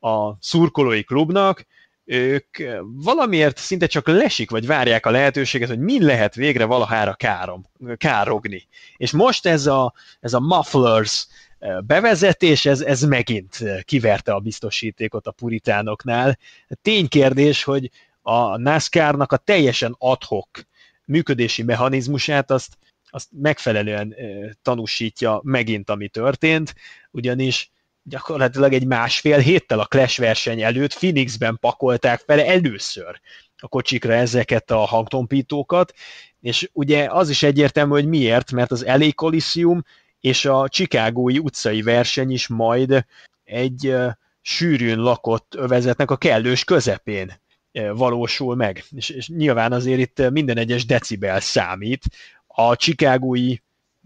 a szurkolói klubnak, ők valamiért szinte csak lesik, vagy várják a lehetőséget, hogy mi lehet végre valahára károm, károgni. És most ez a, ez a mufflers eh, bevezetés, ez, ez megint eh, kiverte a biztosítékot a puritánoknál. Ténykérdés, hogy a NASCAR-nak a teljesen adhok működési mechanizmusát azt, azt megfelelően eh, tanúsítja megint, ami történt, ugyanis gyakorlatilag egy másfél héttel a Clash verseny előtt Phoenixben pakolták fel először a kocsikra ezeket a hangtompítókat, és ugye az is egyértelmű, hogy miért, mert az LA Coliseum és a Csikágói utcai verseny is majd egy sűrűn lakott övezetnek a kellős közepén valósul meg. És, és nyilván azért itt minden egyes decibel számít. A Csikágói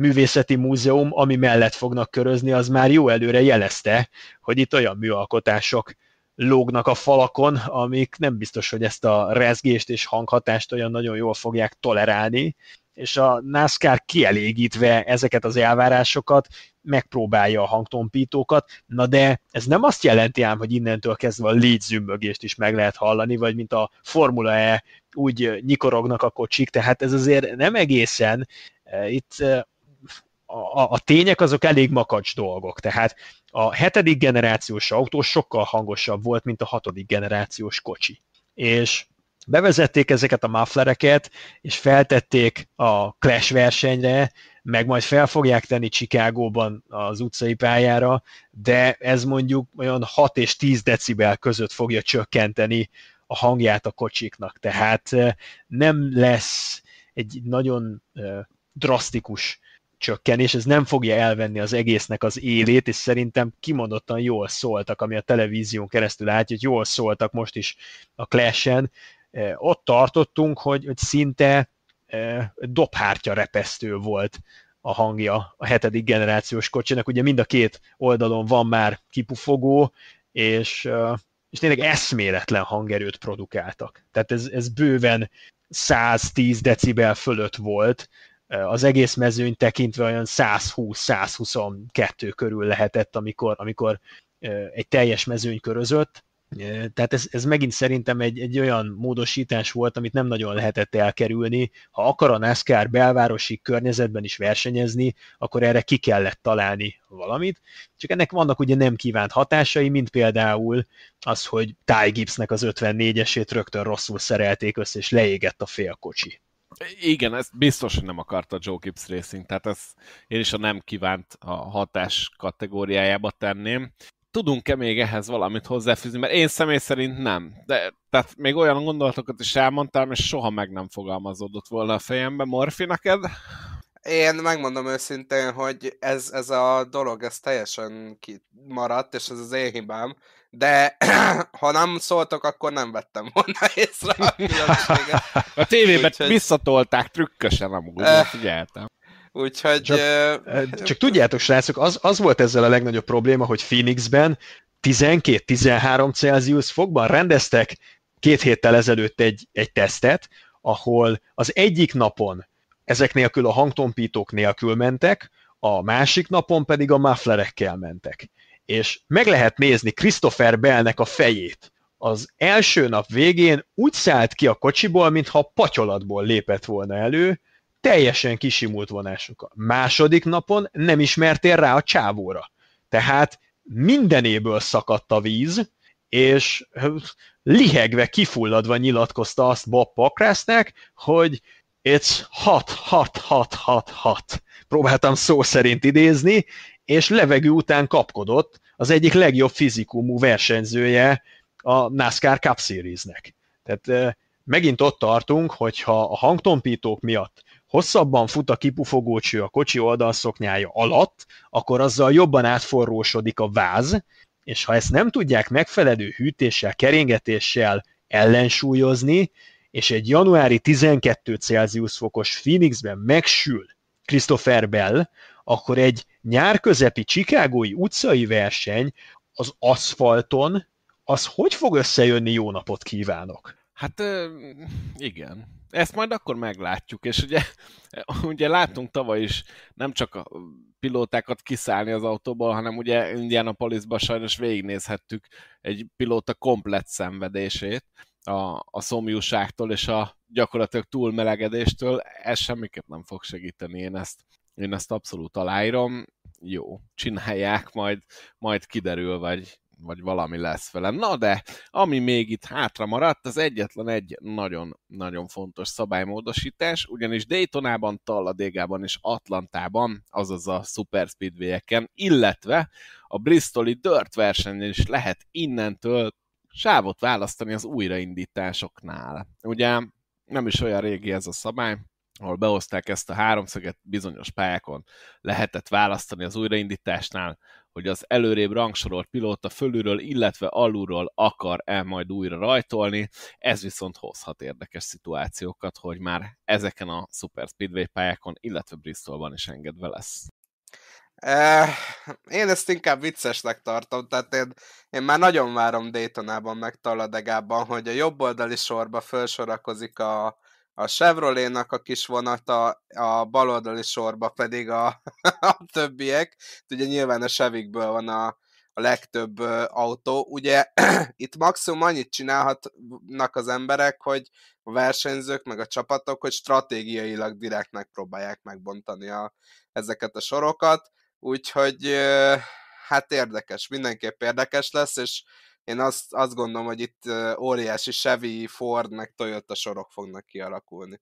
művészeti múzeum, ami mellett fognak körözni, az már jó előre jelezte, hogy itt olyan műalkotások lógnak a falakon, amik nem biztos, hogy ezt a rezgést és hanghatást olyan nagyon jól fogják tolerálni, és a NASCAR kielégítve ezeket az elvárásokat, megpróbálja a hangtompítókat, na de ez nem azt jelenti ám, hogy innentől kezdve a légyzümmögést is meg lehet hallani, vagy mint a Formula E úgy nyikorognak a kocsik, tehát ez azért nem egészen, itt a, a tények azok elég makacs dolgok, tehát a hetedik generációs autó sokkal hangosabb volt, mint a hatodik generációs kocsi. És bevezették ezeket a mufflereket, és feltették a Clash versenyre, meg majd fel fogják tenni Csikágóban az utcai pályára, de ez mondjuk olyan 6 és 10 decibel között fogja csökkenteni a hangját a kocsiknak, tehát nem lesz egy nagyon drasztikus csökken és ez nem fogja elvenni az egésznek az élét, és szerintem kimondottan jól szóltak, ami a televízión keresztül látja, hogy jól szóltak most is a Clash-en. Eh, ott tartottunk, hogy, hogy szinte eh, dobhártya repesztő volt a hangja a hetedik generációs kocsinak. Ugye mind a két oldalon van már kipufogó, és, eh, és tényleg eszméletlen hangerőt produkáltak. Tehát ez, ez bőven 110 decibel fölött volt az egész mezőny tekintve olyan 120-122 körül lehetett, amikor, amikor egy teljes mezőny körözött, tehát ez, ez megint szerintem egy, egy olyan módosítás volt, amit nem nagyon lehetett elkerülni. Ha akar a NASCAR belvárosi környezetben is versenyezni, akkor erre ki kellett találni valamit. Csak ennek vannak ugye nem kívánt hatásai, mint például az, hogy Ty Gibbsnek az 54-esét rögtön rosszul szerelték össze, és leégett a félkocsi. Igen, ez biztos, hogy nem akarta Joe Gibbs Racing, tehát ezt én is a nem kívánt a hatás kategóriájába tenném. Tudunk-e még ehhez valamit hozzáfűzni? Mert én személy szerint nem. De, tehát még olyan gondolatokat is elmondtam, és soha meg nem fogalmazódott volna a fejembe. Morfi, neked? Én megmondom őszintén, hogy ez, ez a dolog, ez teljesen kimaradt, és ez az én hibám, de ha nem szóltok, akkor nem vettem volna észre a különbséget. A tévében Úgyhogy... visszatolták trükkösen amúgy, uh, figyeltem. Úgyhogy... Csak, uh... csak tudjátok, srácok, az, az volt ezzel a legnagyobb probléma, hogy Phoenixben 12-13 Celsius fokban rendeztek két héttel ezelőtt egy, egy tesztet, ahol az egyik napon ezek nélkül a hangtompítók nélkül mentek, a másik napon pedig a mufflerekkel mentek és meg lehet nézni Christopher Bellnek a fejét. Az első nap végén úgy szállt ki a kocsiból, mintha patyolatból lépett volna elő, teljesen kisimult A Második napon nem ismertél rá a csávóra. Tehát mindenéből szakadt a víz, és lihegve, kifulladva nyilatkozta azt Bob Pakrásznek, hogy it's hot, hot, hot, hot, hot. Próbáltam szó szerint idézni, és levegő után kapkodott az egyik legjobb fizikumú versenyzője a NASCAR Cup Series-nek. Tehát megint ott tartunk, hogyha a hangtompítók miatt hosszabban fut a kipufogócső a kocsi oldalszoknyája alatt, akkor azzal jobban átforrósodik a váz, és ha ezt nem tudják megfelelő hűtéssel, keringetéssel ellensúlyozni, és egy januári 12 Celsius fokos Phoenixben megsül Christopher Bell, akkor egy nyárközepi csikágói utcai verseny az aszfalton, az hogy fog összejönni jó napot kívánok? Hát igen. Ezt majd akkor meglátjuk, és ugye, ugye látunk tavaly is nem csak a pilótákat kiszállni az autóból, hanem ugye Indianapolisban sajnos végignézhettük egy pilóta komplet szenvedését a, a szomjúságtól és a gyakorlatilag túlmelegedéstől. Ez semmiképp nem fog segíteni, én ezt én ezt abszolút aláírom, jó, csinálják, majd, majd kiderül, vagy, vagy valami lesz velem. Na de, ami még itt hátra maradt, az egyetlen egy nagyon-nagyon fontos szabálymódosítás, ugyanis Daytonában, Talladégában és Atlantában, azaz a Super Speedway-eken, illetve a Bristoli Dirt versenyen is lehet innentől sávot választani az újraindításoknál. Ugye nem is olyan régi ez a szabály, ahol behozták ezt a háromszöget bizonyos pályákon, lehetett választani az újraindításnál, hogy az előrébb rangsorolt pilóta fölülről, illetve alulról akar el majd újra rajtolni. Ez viszont hozhat érdekes szituációkat, hogy már ezeken a Super Speedway pályákon, illetve Bristolban is engedve lesz. Eh, én ezt inkább viccesnek tartom, tehát én, én már nagyon várom Daytonában meg Taladegában, hogy a jobb oldali sorba felsorakozik a, a Chevroletnak a kis vonata, a baloldali sorba pedig a, a többiek. Ugye nyilván a Sevikből van a, a legtöbb autó. Ugye itt maximum annyit csinálhatnak az emberek, hogy a versenyzők, meg a csapatok, hogy stratégiailag direkt megpróbálják megbontani a, ezeket a sorokat. Úgyhogy hát érdekes, mindenképp érdekes lesz, és én azt, azt gondolom, hogy itt óriási Chevy, Ford, meg Toyota sorok fognak kialakulni.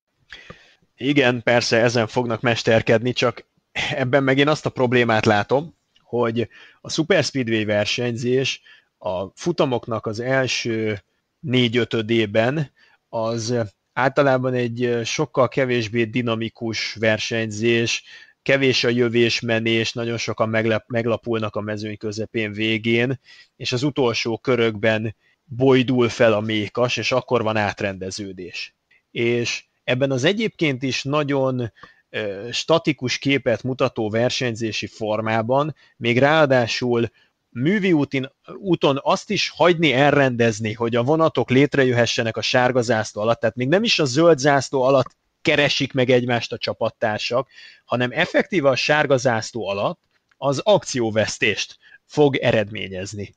Igen, persze ezen fognak mesterkedni, csak ebben meg én azt a problémát látom, hogy a Super Speedway versenyzés a futamoknak az első négy-ötödében az általában egy sokkal kevésbé dinamikus versenyzés, kevés a jövésmenés, nagyon sokan meglep, meglapulnak a mezőny közepén végén, és az utolsó körökben bojdul fel a mékas, és akkor van átrendeződés. És ebben az egyébként is nagyon ö, statikus képet mutató versenyzési formában, még ráadásul művi útin, úton azt is hagyni elrendezni, hogy a vonatok létrejöhessenek a sárga zászló alatt, tehát még nem is a zöld zászló alatt keresik meg egymást a csapattársak, hanem effektíve a sárga zászló alatt az akcióvesztést fog eredményezni.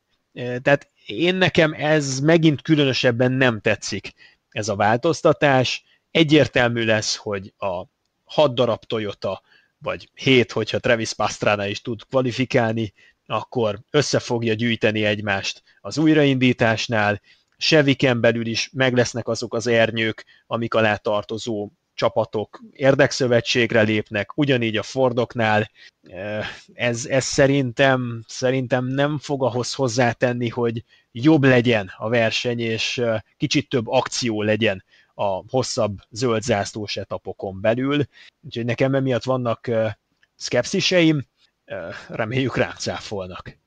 Tehát én nekem ez megint különösebben nem tetszik ez a változtatás. Egyértelmű lesz, hogy a 6 darab Toyota, vagy 7, hogyha Travis Pastrana is tud kvalifikálni, akkor össze fogja gyűjteni egymást az újraindításnál, Seviken belül is meg lesznek azok az ernyők, amik alá tartozó csapatok érdekszövetségre lépnek, ugyanígy a Fordoknál. Ez, ez szerintem, szerintem nem fog ahhoz hozzátenni, hogy jobb legyen a verseny, és kicsit több akció legyen a hosszabb zöld zászlós etapokon belül. Úgyhogy nekem emiatt vannak szkepsziseim, reméljük rácáfolnak.